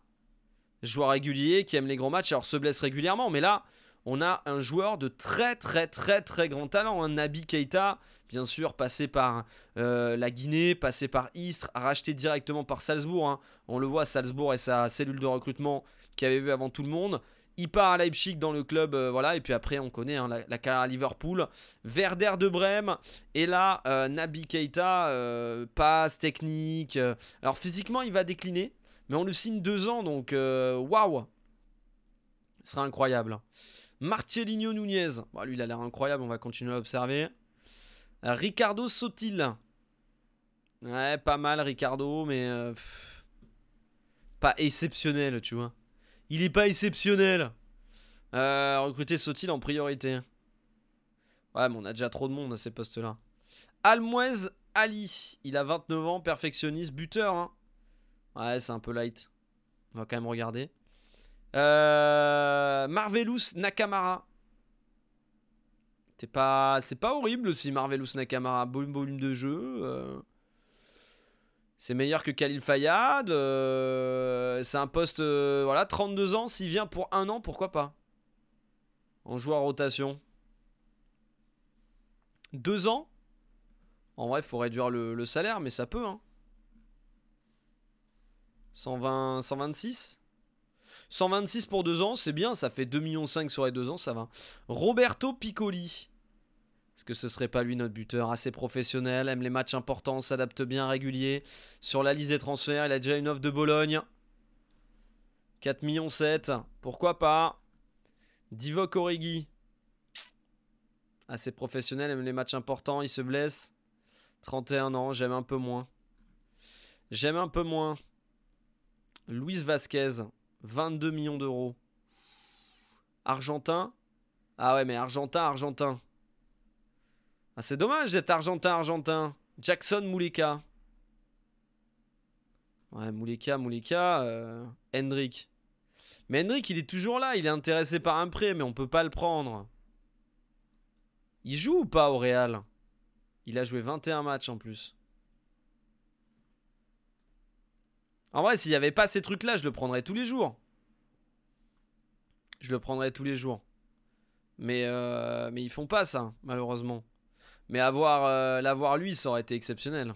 Speaker 1: Joueur régulier qui aime les grands matchs, alors se blesse régulièrement. Mais là, on a un joueur de très très très très grand talent. Un hein. Nabi Keita, bien sûr, passé par euh, la Guinée, passé par Istres, racheté directement par Salzbourg. Hein. On le voit, Salzbourg et sa cellule de recrutement qui avait vu avant tout le monde. Il part à Leipzig dans le club, euh, voilà, et puis après on connaît hein, la, carrière à Liverpool. Verder de Brême, et là euh, Nabi Keita, euh, passe technique. alors physiquement il va décliner, mais on le signe deux ans, donc waouh, wow. ce sera incroyable. Hein. Ligno Nunez, bah, lui il a l'air incroyable, on va continuer à l'observer. Ricardo Sotil, ouais pas mal Ricardo, mais pas exceptionnel, tu vois. Il est pas exceptionnel. recruter Sotil en priorité. Ouais, mais on a déjà trop de monde à ces postes-là. Almouez Ali. Il a 29 ans, perfectionniste, buteur. Ouais, c'est un peu light. On va quand même regarder. Euh, Marvelous Nakamara. C'est pas, c'est pas horrible aussi, Marvelous Nakamara. Bon volume de jeu. C'est meilleur que Khalil Fayad. Euh, c'est un poste. Euh, voilà, 32 ans. S'il vient pour un an, pourquoi pas En joueur rotation. Deux ans En vrai, il faut réduire le, salaire, mais ça peut. Hein. 120, 126 126 pour deux ans, c'est bien. Ça fait 2,5 millions sur les deux ans, ça va. Roberto Piccoli. Est-ce que ce serait pas lui notre buteur assez professionnel, aime les matchs importants, s'adapte bien, régulier Sur la liste des transferts, il a déjà une offre de Bologne. 4,7 millions pourquoi pas Divock Origi. Assez professionnel, aime les matchs importants, il se blesse. 31 ans, j'aime un peu moins. J'aime un peu moins. Luis Vasquez, 22 millions d'euros. Argentin Ah ouais, mais Argentin, Argentin. Ah, c'est dommage d'être argentin-argentin. Jackson Mouleka. Ouais, Mouleka, Mouleka, euh, Mais Hendrick, il est toujours là. Il est intéressé par un prêt, mais on peut pas le prendre. Il joue ou pas au Real Il a joué 21 matchs en plus. En vrai, s'il n'y avait pas ces trucs-là, je le prendrais tous les jours. Je le prendrais tous les jours. Mais, euh, mais ils font pas ça, malheureusement. Mais avoir euh, l'avoir lui, ça aurait été exceptionnel.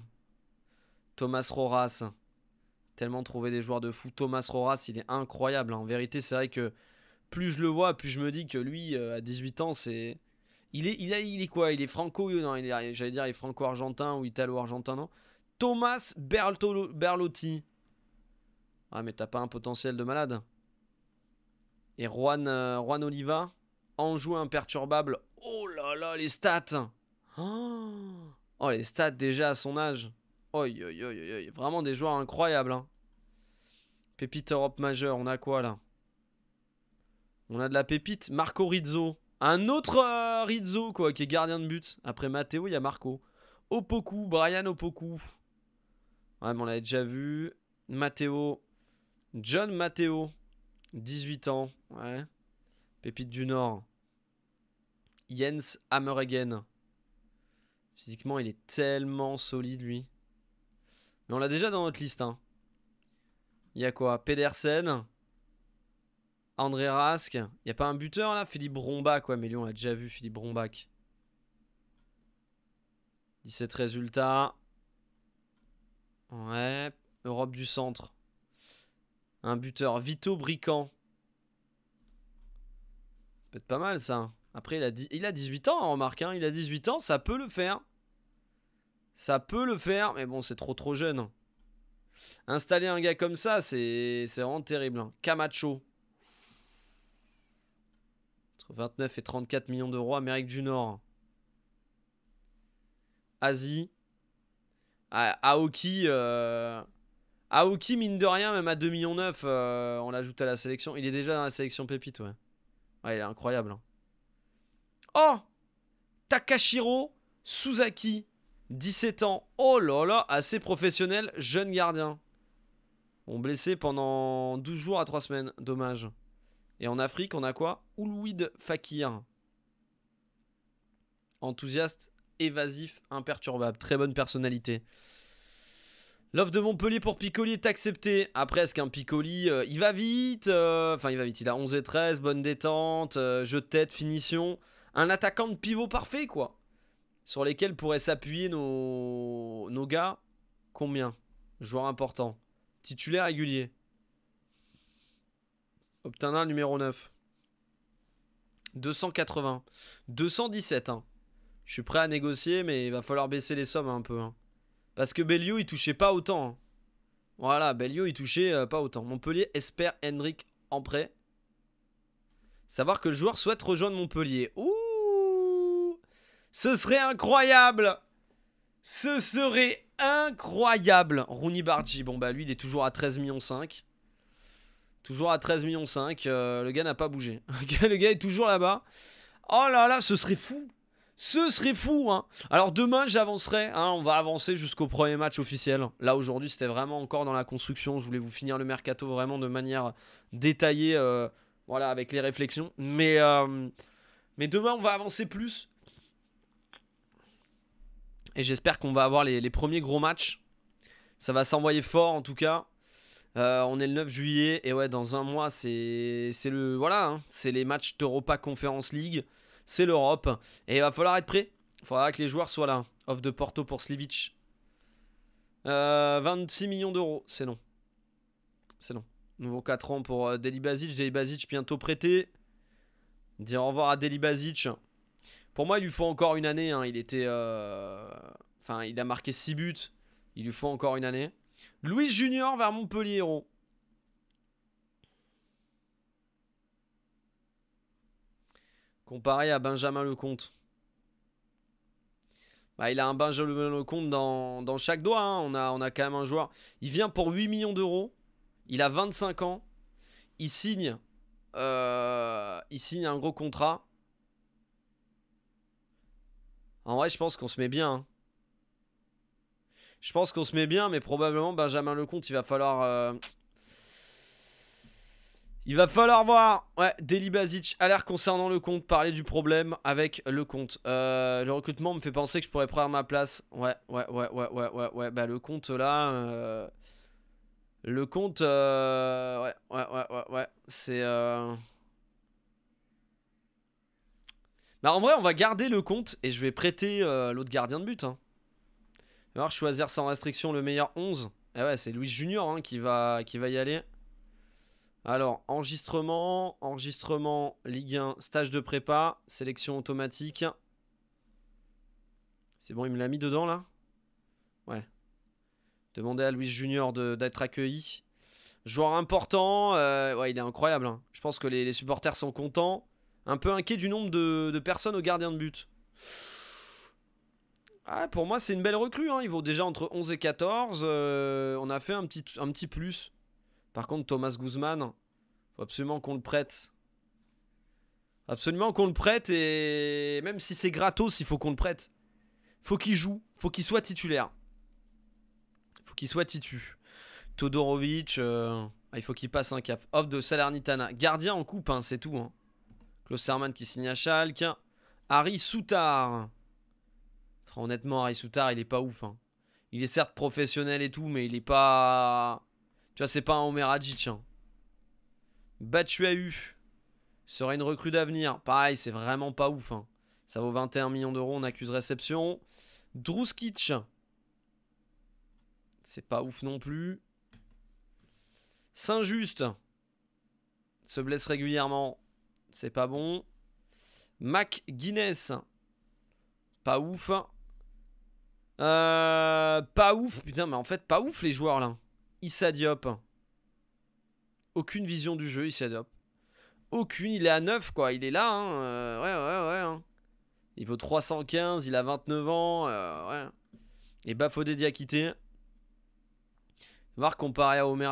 Speaker 1: Thomas Roras. Tellement trouvé des joueurs de fou. Thomas Roras, il est incroyable. Hein. En vérité, c'est vrai que plus je le vois, plus je me dis que lui, euh, à 18 ans, c'est. Il est, il, a, il est quoi Il est franco euh, Non, j'allais dire, il est franco-argentin ou italo-argentin, non Thomas Berlotti. Ah, mais t'as pas un potentiel de malade. Et Juan, Juan Oliva, enjoué imperturbable. Oh là là, les stats Oh, les stats déjà à son âge. Oh, vraiment des joueurs incroyables. Hein. Pépite Europe majeure, on a quoi là On a de la pépite. Marco Rizzo. Un autre euh, Rizzo, quoi, qui est gardien de but. Après Matteo, il y a Marco. Opoku, Brian Opoku. Ouais, mais on l'avait déjà vu. Matteo. John Matteo. 18 ans. Ouais. Pépite du Nord. Jens Hammeregen. Physiquement, il est tellement solide, lui. Mais on l'a déjà dans notre liste. Hein. Il y a quoi Pedersen. André Rask. Il n'y a pas un buteur, là Philippe Rombach. Ouais, mais lui, on l'a déjà vu, Philippe Rombach. 17 résultats. Ouais. Europe du centre. Un buteur. Vito Ça Peut-être pas mal, ça. Après, il a, 18 ans, hein, remarque. Hein. Il a 18 ans, ça peut le faire. Ça peut le faire, mais bon, c'est trop trop jeune. Installer un gars comme ça, c'est vraiment terrible. Hein. Camacho. Entre 29 et 34 millions d'euros, Amérique du Nord. Asie. Ah, Aoki. Euh, Aoki, mine de rien, même à 2 millions, euh, on l'ajoute à la sélection. Il est déjà dans la sélection pépite, ouais. Ouais, il est incroyable. Hein. Oh Takashiro Suzaki. 17 ans, oh là là, assez professionnel, jeune gardien. On blessé pendant 12 jours à 3 semaines, dommage. Et en Afrique, on a quoi Oulwid Fakir. Enthousiaste, évasif, imperturbable, très bonne personnalité. L'offre de Montpellier pour Piccoli est acceptée. Après, est-ce qu'un Piccoli, euh, il va vite euh, Enfin, il va vite, il a 11 et 13, bonne détente, euh, jeu de tête, finition. Un attaquant de pivot parfait, quoi sur lesquels pourraient s'appuyer nos, gars Combien Joueur important. Titulaire régulier. Obtenant le numéro 9. 280. 217. Je suis prêt à négocier, mais il va falloir baisser les sommes un peu. Hein. Parce que Belliou, il touchait pas autant. Hein. Voilà, Belliou, il touchait euh, pas autant. Montpellier espère Hendrick en prêt. Savoir que le joueur souhaite rejoindre Montpellier. Ouh ce serait incroyable Ce serait incroyable Rooney Barji, bon bah lui il est toujours à 13 millions 5. Toujours à 13 millions 5, euh, le gars n'a pas bougé. le gars est toujours là-bas. Oh là là, ce serait fou ce serait fou, hein. Alors demain, j'avancerai, hein. on va avancer jusqu'au premier match officiel. Là, aujourd'hui, c'était vraiment encore dans la construction. Je voulais vous finir le mercato vraiment de manière détaillée, euh, voilà, avec les réflexions. Mais, euh, mais demain, on va avancer plus. Et j'espère qu'on va avoir les, premiers gros matchs. Ça va s'envoyer fort en tout cas. Euh, on est le 9 juillet et ouais, dans un mois, c'est le voilà, hein, c'est les matchs d'Europa Conference League, c'est l'Europe et il va falloir être prêt. Il faudra que les joueurs soient là. Off de Porto pour Slivic. 26 euh, millions d'euros, c'est long. C'est long. Nouveau 4 ans pour euh, Deli Delibazic bientôt prêté. Dire au revoir à Deli pour moi, il lui faut encore une année. Hein. Il était. Euh, enfin, il a marqué 6 buts. Il lui faut encore une année. Louis Junior vers Montpellier. Comparé à Benjamin Lecomte. Bah, il a un Benjamin Lecomte dans, dans chaque doigt. Hein. On, a, on a quand même un joueur. Il vient pour 8 millions d'euros. Il a 25 ans. Il signe. Euh, il signe un gros contrat. En vrai, je pense qu'on se met bien. Hein. Je pense qu'on se met bien, mais probablement Benjamin Lecomte, il va falloir... Euh, il va falloir voir. Ouais, Deli Basic a l'air concernant le parler du problème avec le euh, le recrutement me fait penser que je pourrais prendre ma place. Ouais, ouais, ouais, ouais, ouais, ouais, ouais. Bah, le compte là. Euh, le compte. Ouais, ouais, ouais, ouais, ouais. C'est. Bah, en vrai on va garder le compte et je vais prêter euh, l'autre gardien de but. Hein. Alors choisir sans restriction le meilleur 11. Eh ouais c'est Louis Junior hein, qui, va, qui va y aller. Alors enregistrement, enregistrement, Ligue 1, stage de prépa, sélection automatique. C'est bon il me l'a mis dedans là Ouais. Demandez à Louis Junior d'être accueilli. Joueur important, euh, ouais il est incroyable. Hein. Je pense que les supporters sont contents. Un peu inquiet du nombre de, personnes au gardien de but. Ah, pour moi, c'est une belle recrue. Hein. Il vaut déjà entre 11 et 14. Euh, on a fait un petit, un petit plus. Par contre, Thomas Guzman, faut absolument qu'on le prête. Absolument qu'on le prête. Et même si c'est gratos, il faut qu'on le prête. Faut qu'il joue. Faut qu'il soit titulaire. Faut qu'il soit titu. Todorovic, euh, ah, il faut qu'il passe un cap. Off de Salernitana. Gardien en coupe, hein, c'est tout. Hein. Klosterman qui signe à Schalke. Harry Soutard. honnêtement, Harry Soutard, il est pas ouf. Hein. Il est certes professionnel et tout, mais il est pas. Tu vois, c'est pas un Omer Hadjic. Hein. serait une recrue d'avenir. Pareil, c'est vraiment pas ouf. Hein. Ça vaut 21 millions d'euros, on accuse réception. Druskic. C'est pas ouf non plus. Saint-Just se blesse régulièrement c'est pas bon. Mac Guinness, pas ouf. Hein. Euh, pas ouf, putain, mais en fait, pas ouf les joueurs là. Issa Diop. Aucune vision du jeu, Issa Diop. Aucune, il est à 9 quoi, il est là. Hein. Euh, ouais, ouais, ouais. Hein. Il vaut 315, il a 29 ans. Euh, ouais. Et Bafodé Diakité. voir comparé à Omer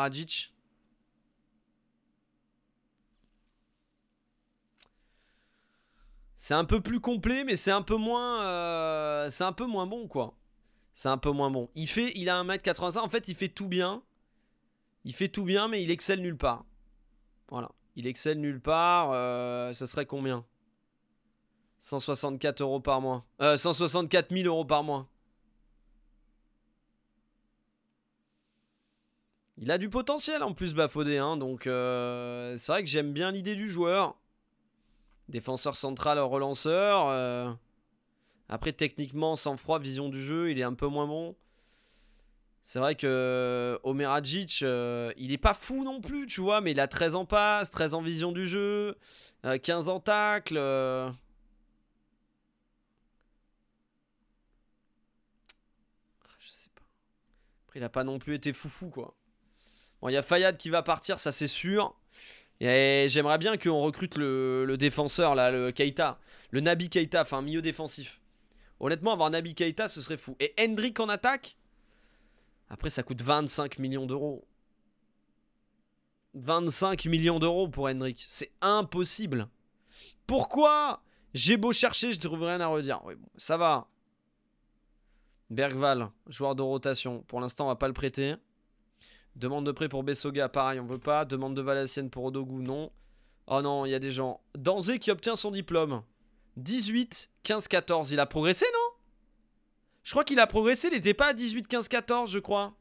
Speaker 1: C'est un peu plus complet, mais c'est un peu moins, euh, c'est un peu moins bon quoi. C'est un peu moins bon. Il fait, il a 1m85. En fait, il fait tout bien. Il fait tout bien, mais il excelle nulle part. Voilà. Il excelle nulle part. Euh, ça serait combien 164 euros par mois. Euh, 164 000 euros par mois. Il a du potentiel en plus, Bafodé. Hein, donc, euh, c'est vrai que j'aime bien l'idée du joueur. Défenseur central, relanceur. Euh. Après, techniquement, sans froid, vision du jeu, il est un peu moins bon. C'est vrai que euh, Omer euh, il est pas fou non plus, tu vois, mais il a 13 en passe, 13 en vision du jeu, 15 en tacle. Ah, je sais pas. Après, il n'a pas non plus été foufou, quoi. Bon, il y a Fayad qui va partir, ça c'est sûr j'aimerais bien qu'on recrute le, défenseur, là, le Keita. Le Nabi Keita, enfin, milieu défensif. Honnêtement, avoir Nabi Keita, ce serait fou. Et Hendrik en attaque Après, ça coûte 25 millions d'euros. 25 millions d'euros pour Hendrik, C'est impossible. Pourquoi J'ai beau chercher, je trouve rien à redire. ça va. Bergval, joueur de rotation. Pour l'instant, on va pas le prêter. Demande de prêt pour Bessoga, pareil, on veut pas. Demande de Valenciennes pour Odogu, non. Oh non, il y a des gens. Danzé qui obtient son diplôme. 18, 15, 14. Il a progressé, non Je crois qu'il a progressé. Il n'était pas à 18, 15, 14, je crois.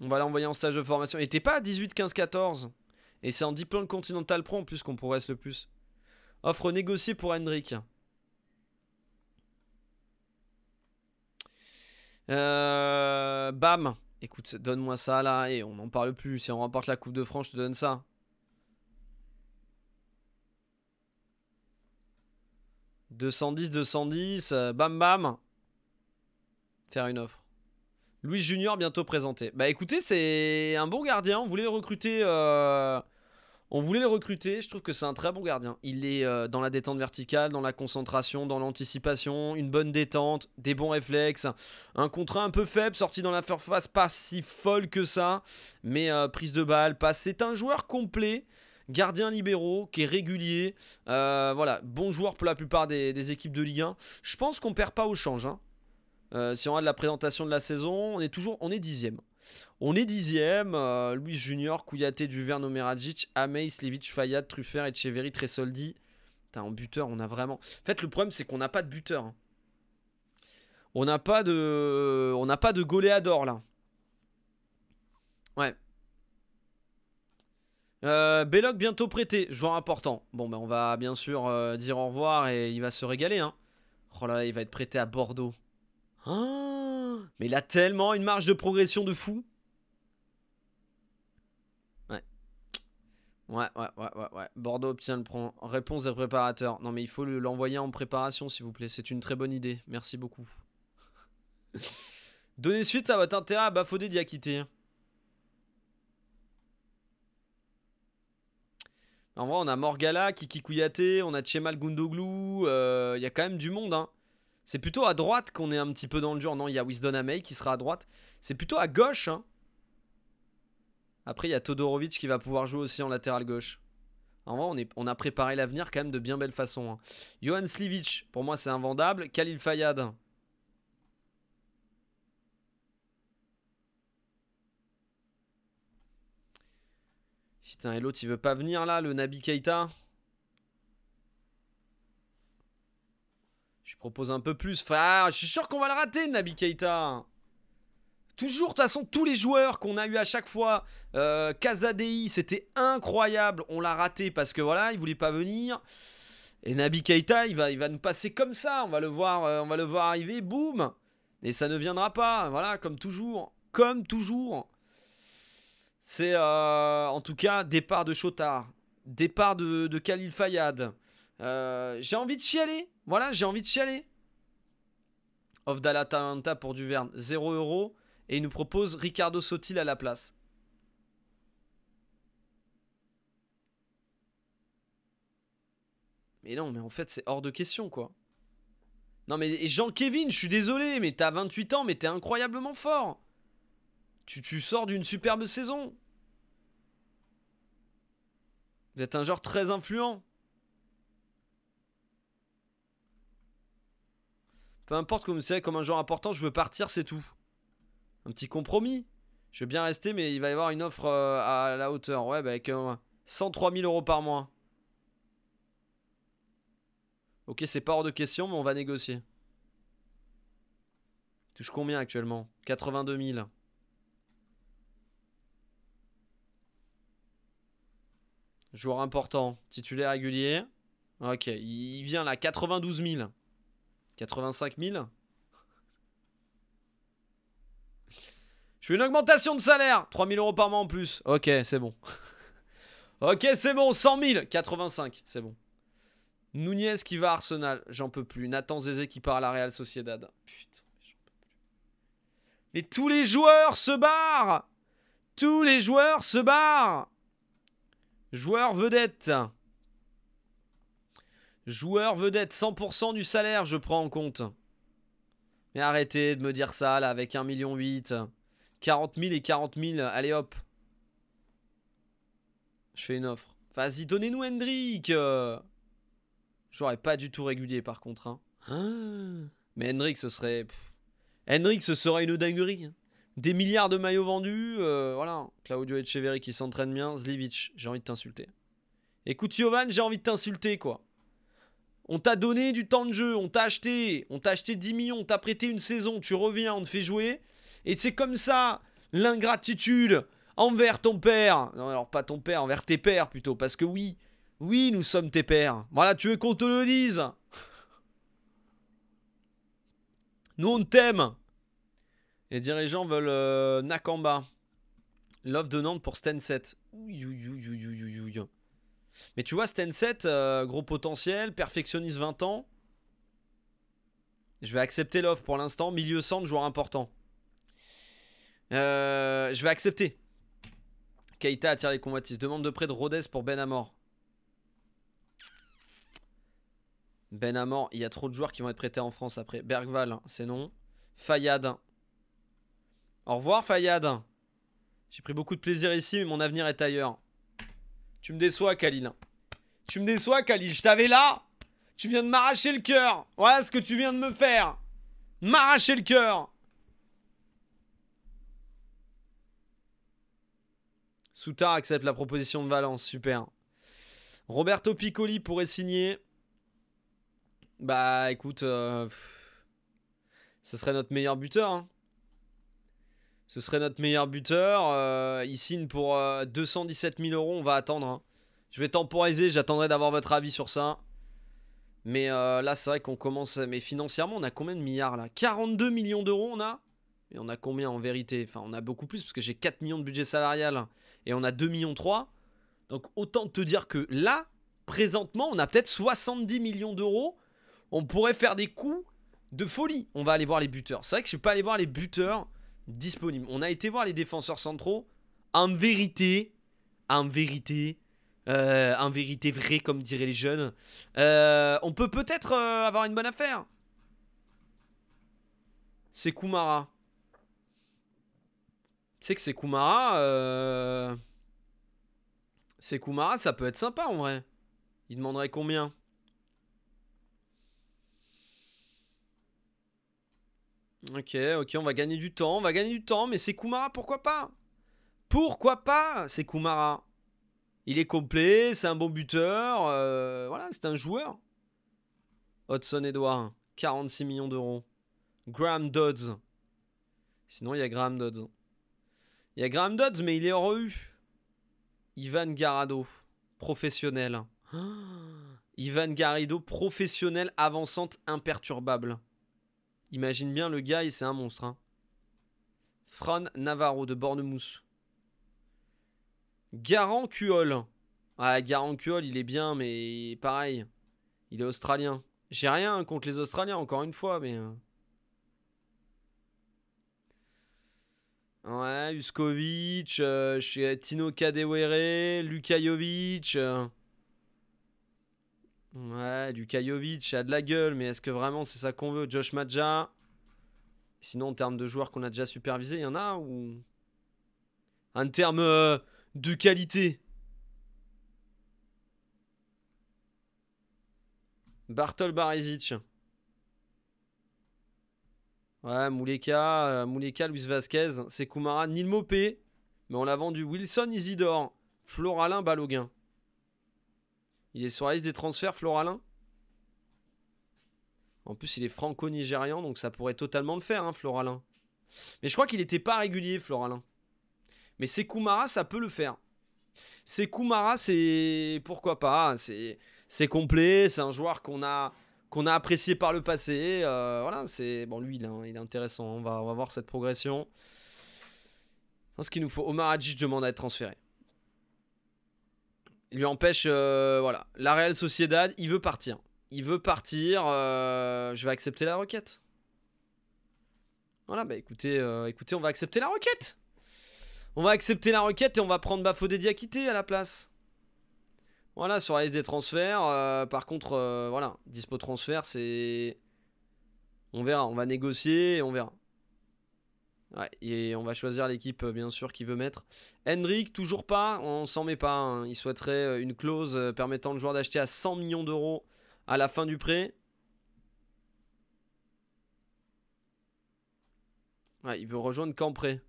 Speaker 1: On va l'envoyer en stage de formation. Il n'était pas à 18, 15, 14. Et c'est en diplôme Continental Pro en plus qu'on progresse le plus. Offre négociée pour Hendrick. Euh, bam. Écoute, donne-moi ça là et on n'en parle plus. Si on remporte la Coupe de France, je te donne ça. « 210, 210, bam bam !» Faire une offre. Louis Junior bientôt présenté. Bah écoutez, c'est un bon gardien. Vous voulez le recruter euh, on voulait le recruter, je trouve que c'est un très bon gardien. Il est euh, dans la détente verticale, dans la concentration, dans l'anticipation, une bonne détente, des bons réflexes, un contrat un peu faible, sorti dans la surface, pas si folle que ça, mais euh, prise de balle, passe. C'est un joueur complet, gardien libéraux, qui est régulier, euh, voilà, bon joueur pour la plupart des, équipes de Ligue 1. Je pense qu'on perd pas au change. Hein. si on a de la présentation de la saison, on est toujours, on est dixième. On est dixième. Euh, Louis Junior, Kouyaté, Duverne, Omeradzic, Amey, Slevic, Fayad, Truffert, Echeverry, Tressoldi. T'as en buteur, on a vraiment. En fait, le problème, c'est qu'on n'a pas de buteur. Hein. On n'a pas de. On n'a pas de goléador là. Ouais. Euh, Belloc bientôt prêté, joueur important. Bon, ben on va bien sûr euh, dire au revoir et il va se régaler. Hein. Oh là là, il va être prêté à Bordeaux. Hein mais il a tellement une marge de progression de fou. Ouais. Ouais, ouais, ouais, ouais. ouais. Bordeaux obtient le prend. Réponse des préparateurs. Non, mais il faut l'envoyer en préparation, s'il vous plaît. C'est une très bonne idée. Merci beaucoup. Donnez suite à votre intérêt à d'y Diakité. En vrai, on a Morgala, Kikikuyate on a Tchemal Gundoglu euh, Il y a quand même du monde, hein. C'est plutôt à droite qu'on est un petit peu dans le dur. Non, il y a Wisdom Amei qui sera à droite. C'est plutôt à gauche. Hein. Après, il y a Todorovic qui va pouvoir jouer aussi en latéral gauche. En vrai, on, a préparé l'avenir quand même de bien belle façon. Hein. Johan Slivic, pour moi, c'est invendable. Khalil Fayad. Putain, et l'autre, il veut pas venir là, le Nabi Keita Je propose un peu plus. Ah, je suis sûr qu'on va le rater, Nabi Keita. Toujours, de toute façon, tous les joueurs qu'on a eu à chaque fois. Euh, c'était incroyable. On l'a raté parce que voilà, il voulait pas venir. Et Nabi Keita, il va, il va nous passer comme ça. On va le voir, euh, on va le voir arriver. Boum Et ça ne viendra pas. Voilà, comme toujours. Comme toujours. C'est euh, en tout cas départ de Chotard. Départ de, de Khalil Fayad. Euh, j'ai envie de chialer. Voilà, j'ai envie de chialer. Off dalatanta pour Duverne, 0 euros. Et il nous propose Ricardo Sotil à la place. Mais non, mais en fait, c'est hors de question, quoi. Non, mais Jean-Kevin, je suis désolé, mais t'as 28 ans, mais t'es incroyablement fort. Tu, tu sors d'une superbe saison. Vous êtes un genre très influent. Peu importe, comme vous savez, comme un joueur important, je veux partir, c'est tout. Un petit compromis. Je vais bien rester, mais il va y avoir une offre euh, à la hauteur. Ouais, bah, avec 103 000 euros par mois. Ok, c'est pas hors de question, mais on va négocier. Touche combien actuellement 82 000. Joueur important, titulaire régulier. Ok, il vient là, 92 000. 85 000 Je fais une augmentation de salaire 3 000 euros par mois en plus. Ok, c'est bon. ok, c'est bon, 100 000 85, c'est bon. Nunez qui va à Arsenal, j'en peux plus. Nathan Zézé qui part à la Real Sociedad. Putain, j'en peux plus. Mais tous les joueurs se barrent Tous les joueurs se barrent Joueur vedette Joueur vedette, 100% du salaire, je prends en compte. Mais arrêtez de me dire ça, là, avec 1,8 million. 40 000 et 40 000, allez hop. Je fais une offre. Vas-y, donnez-nous Hendrick J'aurais pas du tout régulier, par contre. Hein. mais Hendrick, ce serait... Hendrik, ce serait une dinguerie. Hein. Des milliards de maillots vendus, euh, voilà. Claudio Echeverri qui s'entraîne bien, Zlivic, j'ai envie de t'insulter. Écoute, Jovan, j'ai envie de t'insulter, quoi. On t'a donné du temps de jeu, on t'a acheté, on t'a acheté 10 millions, on t'a prêté une saison, tu reviens, on te fait jouer. Et c'est comme ça l'ingratitude envers ton père. Non, alors pas ton père, envers tes pères plutôt, parce que oui, oui, nous sommes tes pères. Voilà, tu veux qu'on te le dise Nous, on t'aime. Les dirigeants veulent euh, Nakamba. Love de Nantes pour Stenset. Ouh, mais tu vois, Stenset, 7 euh, gros potentiel, perfectionniste 20 ans. Je vais accepter l'offre pour l'instant. Milieu centre, joueur important. Euh, je vais accepter. Keita attire les convoitises. Demande de prêt de Rodez pour Ben Amor. Ben Amor, il y a trop de joueurs qui vont être prêtés en France après. Bergval, hein, c'est non. Fayad. Au revoir Fayad. J'ai pris beaucoup de plaisir ici, mais mon avenir est ailleurs. Tu me déçois, Khalil. Tu me déçois, Khalil. Je t'avais là. Tu viens de m'arracher le cœur. Voilà ce que tu viens de me faire. M'arracher le cœur. Soutard accepte la proposition de Valence. Super. Roberto Piccoli pourrait signer. Bah écoute, euh, ce serait notre meilleur buteur. Hein. Ce serait notre meilleur buteur. Euh, il signe pour 217 euh, 000 euros. On va attendre. Hein. Je vais temporiser. J'attendrai d'avoir votre avis sur ça. Mais euh, là, c'est vrai qu'on commence. Mais financièrement, on a combien de milliards là 42 millions d'euros, on a Et on a combien en vérité Enfin, on a beaucoup plus parce que j'ai 4 millions de budget salarial et on a 2 millions 3. Donc, autant te dire que là, présentement, on a peut-être 70 millions d'euros. On pourrait faire des coups de folie. On va aller voir les buteurs. C'est vrai que je ne suis pas aller voir les buteurs disponible. On a été voir les défenseurs centraux. En vérité, en vérité, euh, en vérité vrai, comme diraient les jeunes, euh, on peut peut-être euh, avoir une bonne affaire. C'est Kumara. C'est que c'est Kumara. C'est Kumara, ça peut être sympa en vrai. Il demanderait combien Ok, ok, on va gagner du temps, on va gagner du temps, mais c'est Kumara, pourquoi pas Pourquoi pas C'est Kumara. Il est complet, c'est un bon buteur, euh, voilà, c'est un joueur. Hudson Edouard, 46 millions d'euros. Graham Dodds. Sinon, il y a Graham Dodds. Il y a Graham Dodds, mais il est re Ivan Garado, professionnel. Ivan Garrido, professionnel, avançante, imperturbable. Imagine bien le gars, c'est un monstre. Hein. Fran Navarro de Bornemousse. Garant Cuol. Ah, Garant Cuol, il est bien, mais pareil. Il est australien. J'ai rien contre les Australiens, encore une fois, mais. Euh. Ouais, Uskovic, euh, Tino Kadewere, Lukajovic. Euh. Ouais, du Jovic a de la gueule, mais est-ce que vraiment c'est ça qu'on veut Josh Madja Sinon, en termes de joueurs qu'on a déjà supervisés, il y en a ou En termes euh, de qualité Bartol Barezic. Ouais, Mouleka, euh, Mouleka, Luis Vasquez, Nil Nilmopé. Mais on l'a vendu Wilson Isidore, Floralin Baloguin. Il est sur liste des transferts, Floralin. En plus, il est franco-nigérian, donc ça pourrait totalement le faire, hein, Floralin. Mais je crois qu'il n'était pas régulier, Floralin. Mais Sekoumara, ça peut le faire. Sekoumara, c'est... Pourquoi pas C'est complet, c'est un joueur qu'on a qu'on a apprécié par le passé. Euh, voilà, c'est bon, lui, il, est intéressant. On va, voir cette progression. Hein, ce qu'il nous faut, Omar je demande à être transféré. Il lui empêche, euh, voilà, la Real Sociedad, il veut partir. Il veut partir, euh, je vais accepter la requête. Voilà, bah écoutez, euh, écoutez, on va accepter la requête. On va accepter la requête et on va prendre bafo Dédiaquité à la place. Voilà, sur la liste des transferts. par contre, voilà, dispo transfert, c'est... On verra, on va négocier on verra et on va choisir l'équipe, euh, bien sûr, qu'il veut mettre. Henrik toujours pas, on s'en met pas. Hein. Il souhaiterait euh, une clause euh, permettant le joueur d'acheter à 100 millions d'euros à la fin du prêt. Ouais, il veut rejoindre Campré.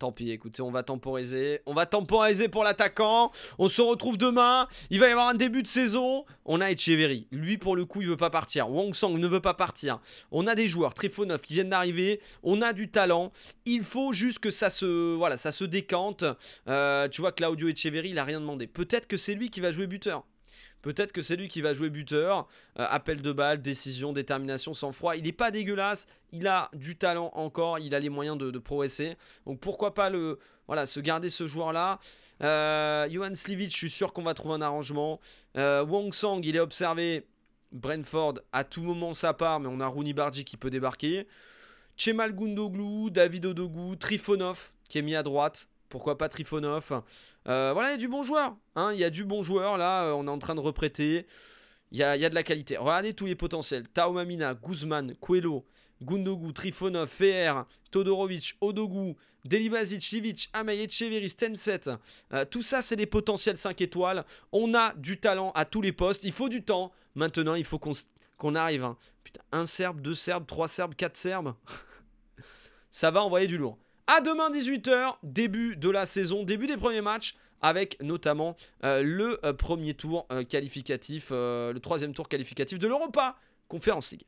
Speaker 1: Tant pis, écoutez, on va temporiser. On va temporiser pour l'attaquant. On se retrouve demain. Il va y avoir un début de saison. On a Echeverry. Lui, pour le coup, il veut pas partir. Wang Sang ne veut pas partir. On a des joueurs, Trifonov, qui viennent d'arriver. On a du talent. Il faut juste que ça se, voilà, ça se décante. Euh, tu vois, Claudio Echeverry, il a rien demandé. Peut-être que c'est lui qui va jouer buteur. Peut-être que c'est lui qui va jouer buteur. Euh, appel de balle, décision, détermination, sang-froid. Il n'est pas dégueulasse. Il a du talent encore. Il a les moyens de, progresser. Donc pourquoi pas le, voilà, se garder ce joueur-là. Euh, Johan Slivic, je suis sûr qu'on va trouver un arrangement. Euh, Wong Sang, il est observé. Brentford, à tout moment, sa part. Mais on a Rooney Bardi qui peut débarquer. Chemal Gundoglu, David Odogu, Trifonov qui est mis à droite. Pourquoi pas Trifonov euh, Voilà, il y a du bon joueur. Hein. il y a du bon joueur, là, euh, on est en train de reprêter. Il y, a, de la qualité. Regardez tous les potentiels. Taomamina, Guzman, Coelho, Gundogu, Trifonov, Fer, Todorovic, Odogu, Delibazic, Livic, Amaye, veris, Stenset. Euh, tout ça, c'est des potentiels 5 étoiles. On a du talent à tous les postes. Il faut du temps. Maintenant, il faut qu'on arrive. Hein. Putain, un Serbe, deux Serbes, trois Serbes, quatre Serbes. ça va envoyer du lourd. À demain 18h, début de la saison, début des premiers matchs avec notamment euh, le euh, premier tour euh, qualificatif, le troisième tour qualificatif de l'Europa Conference League.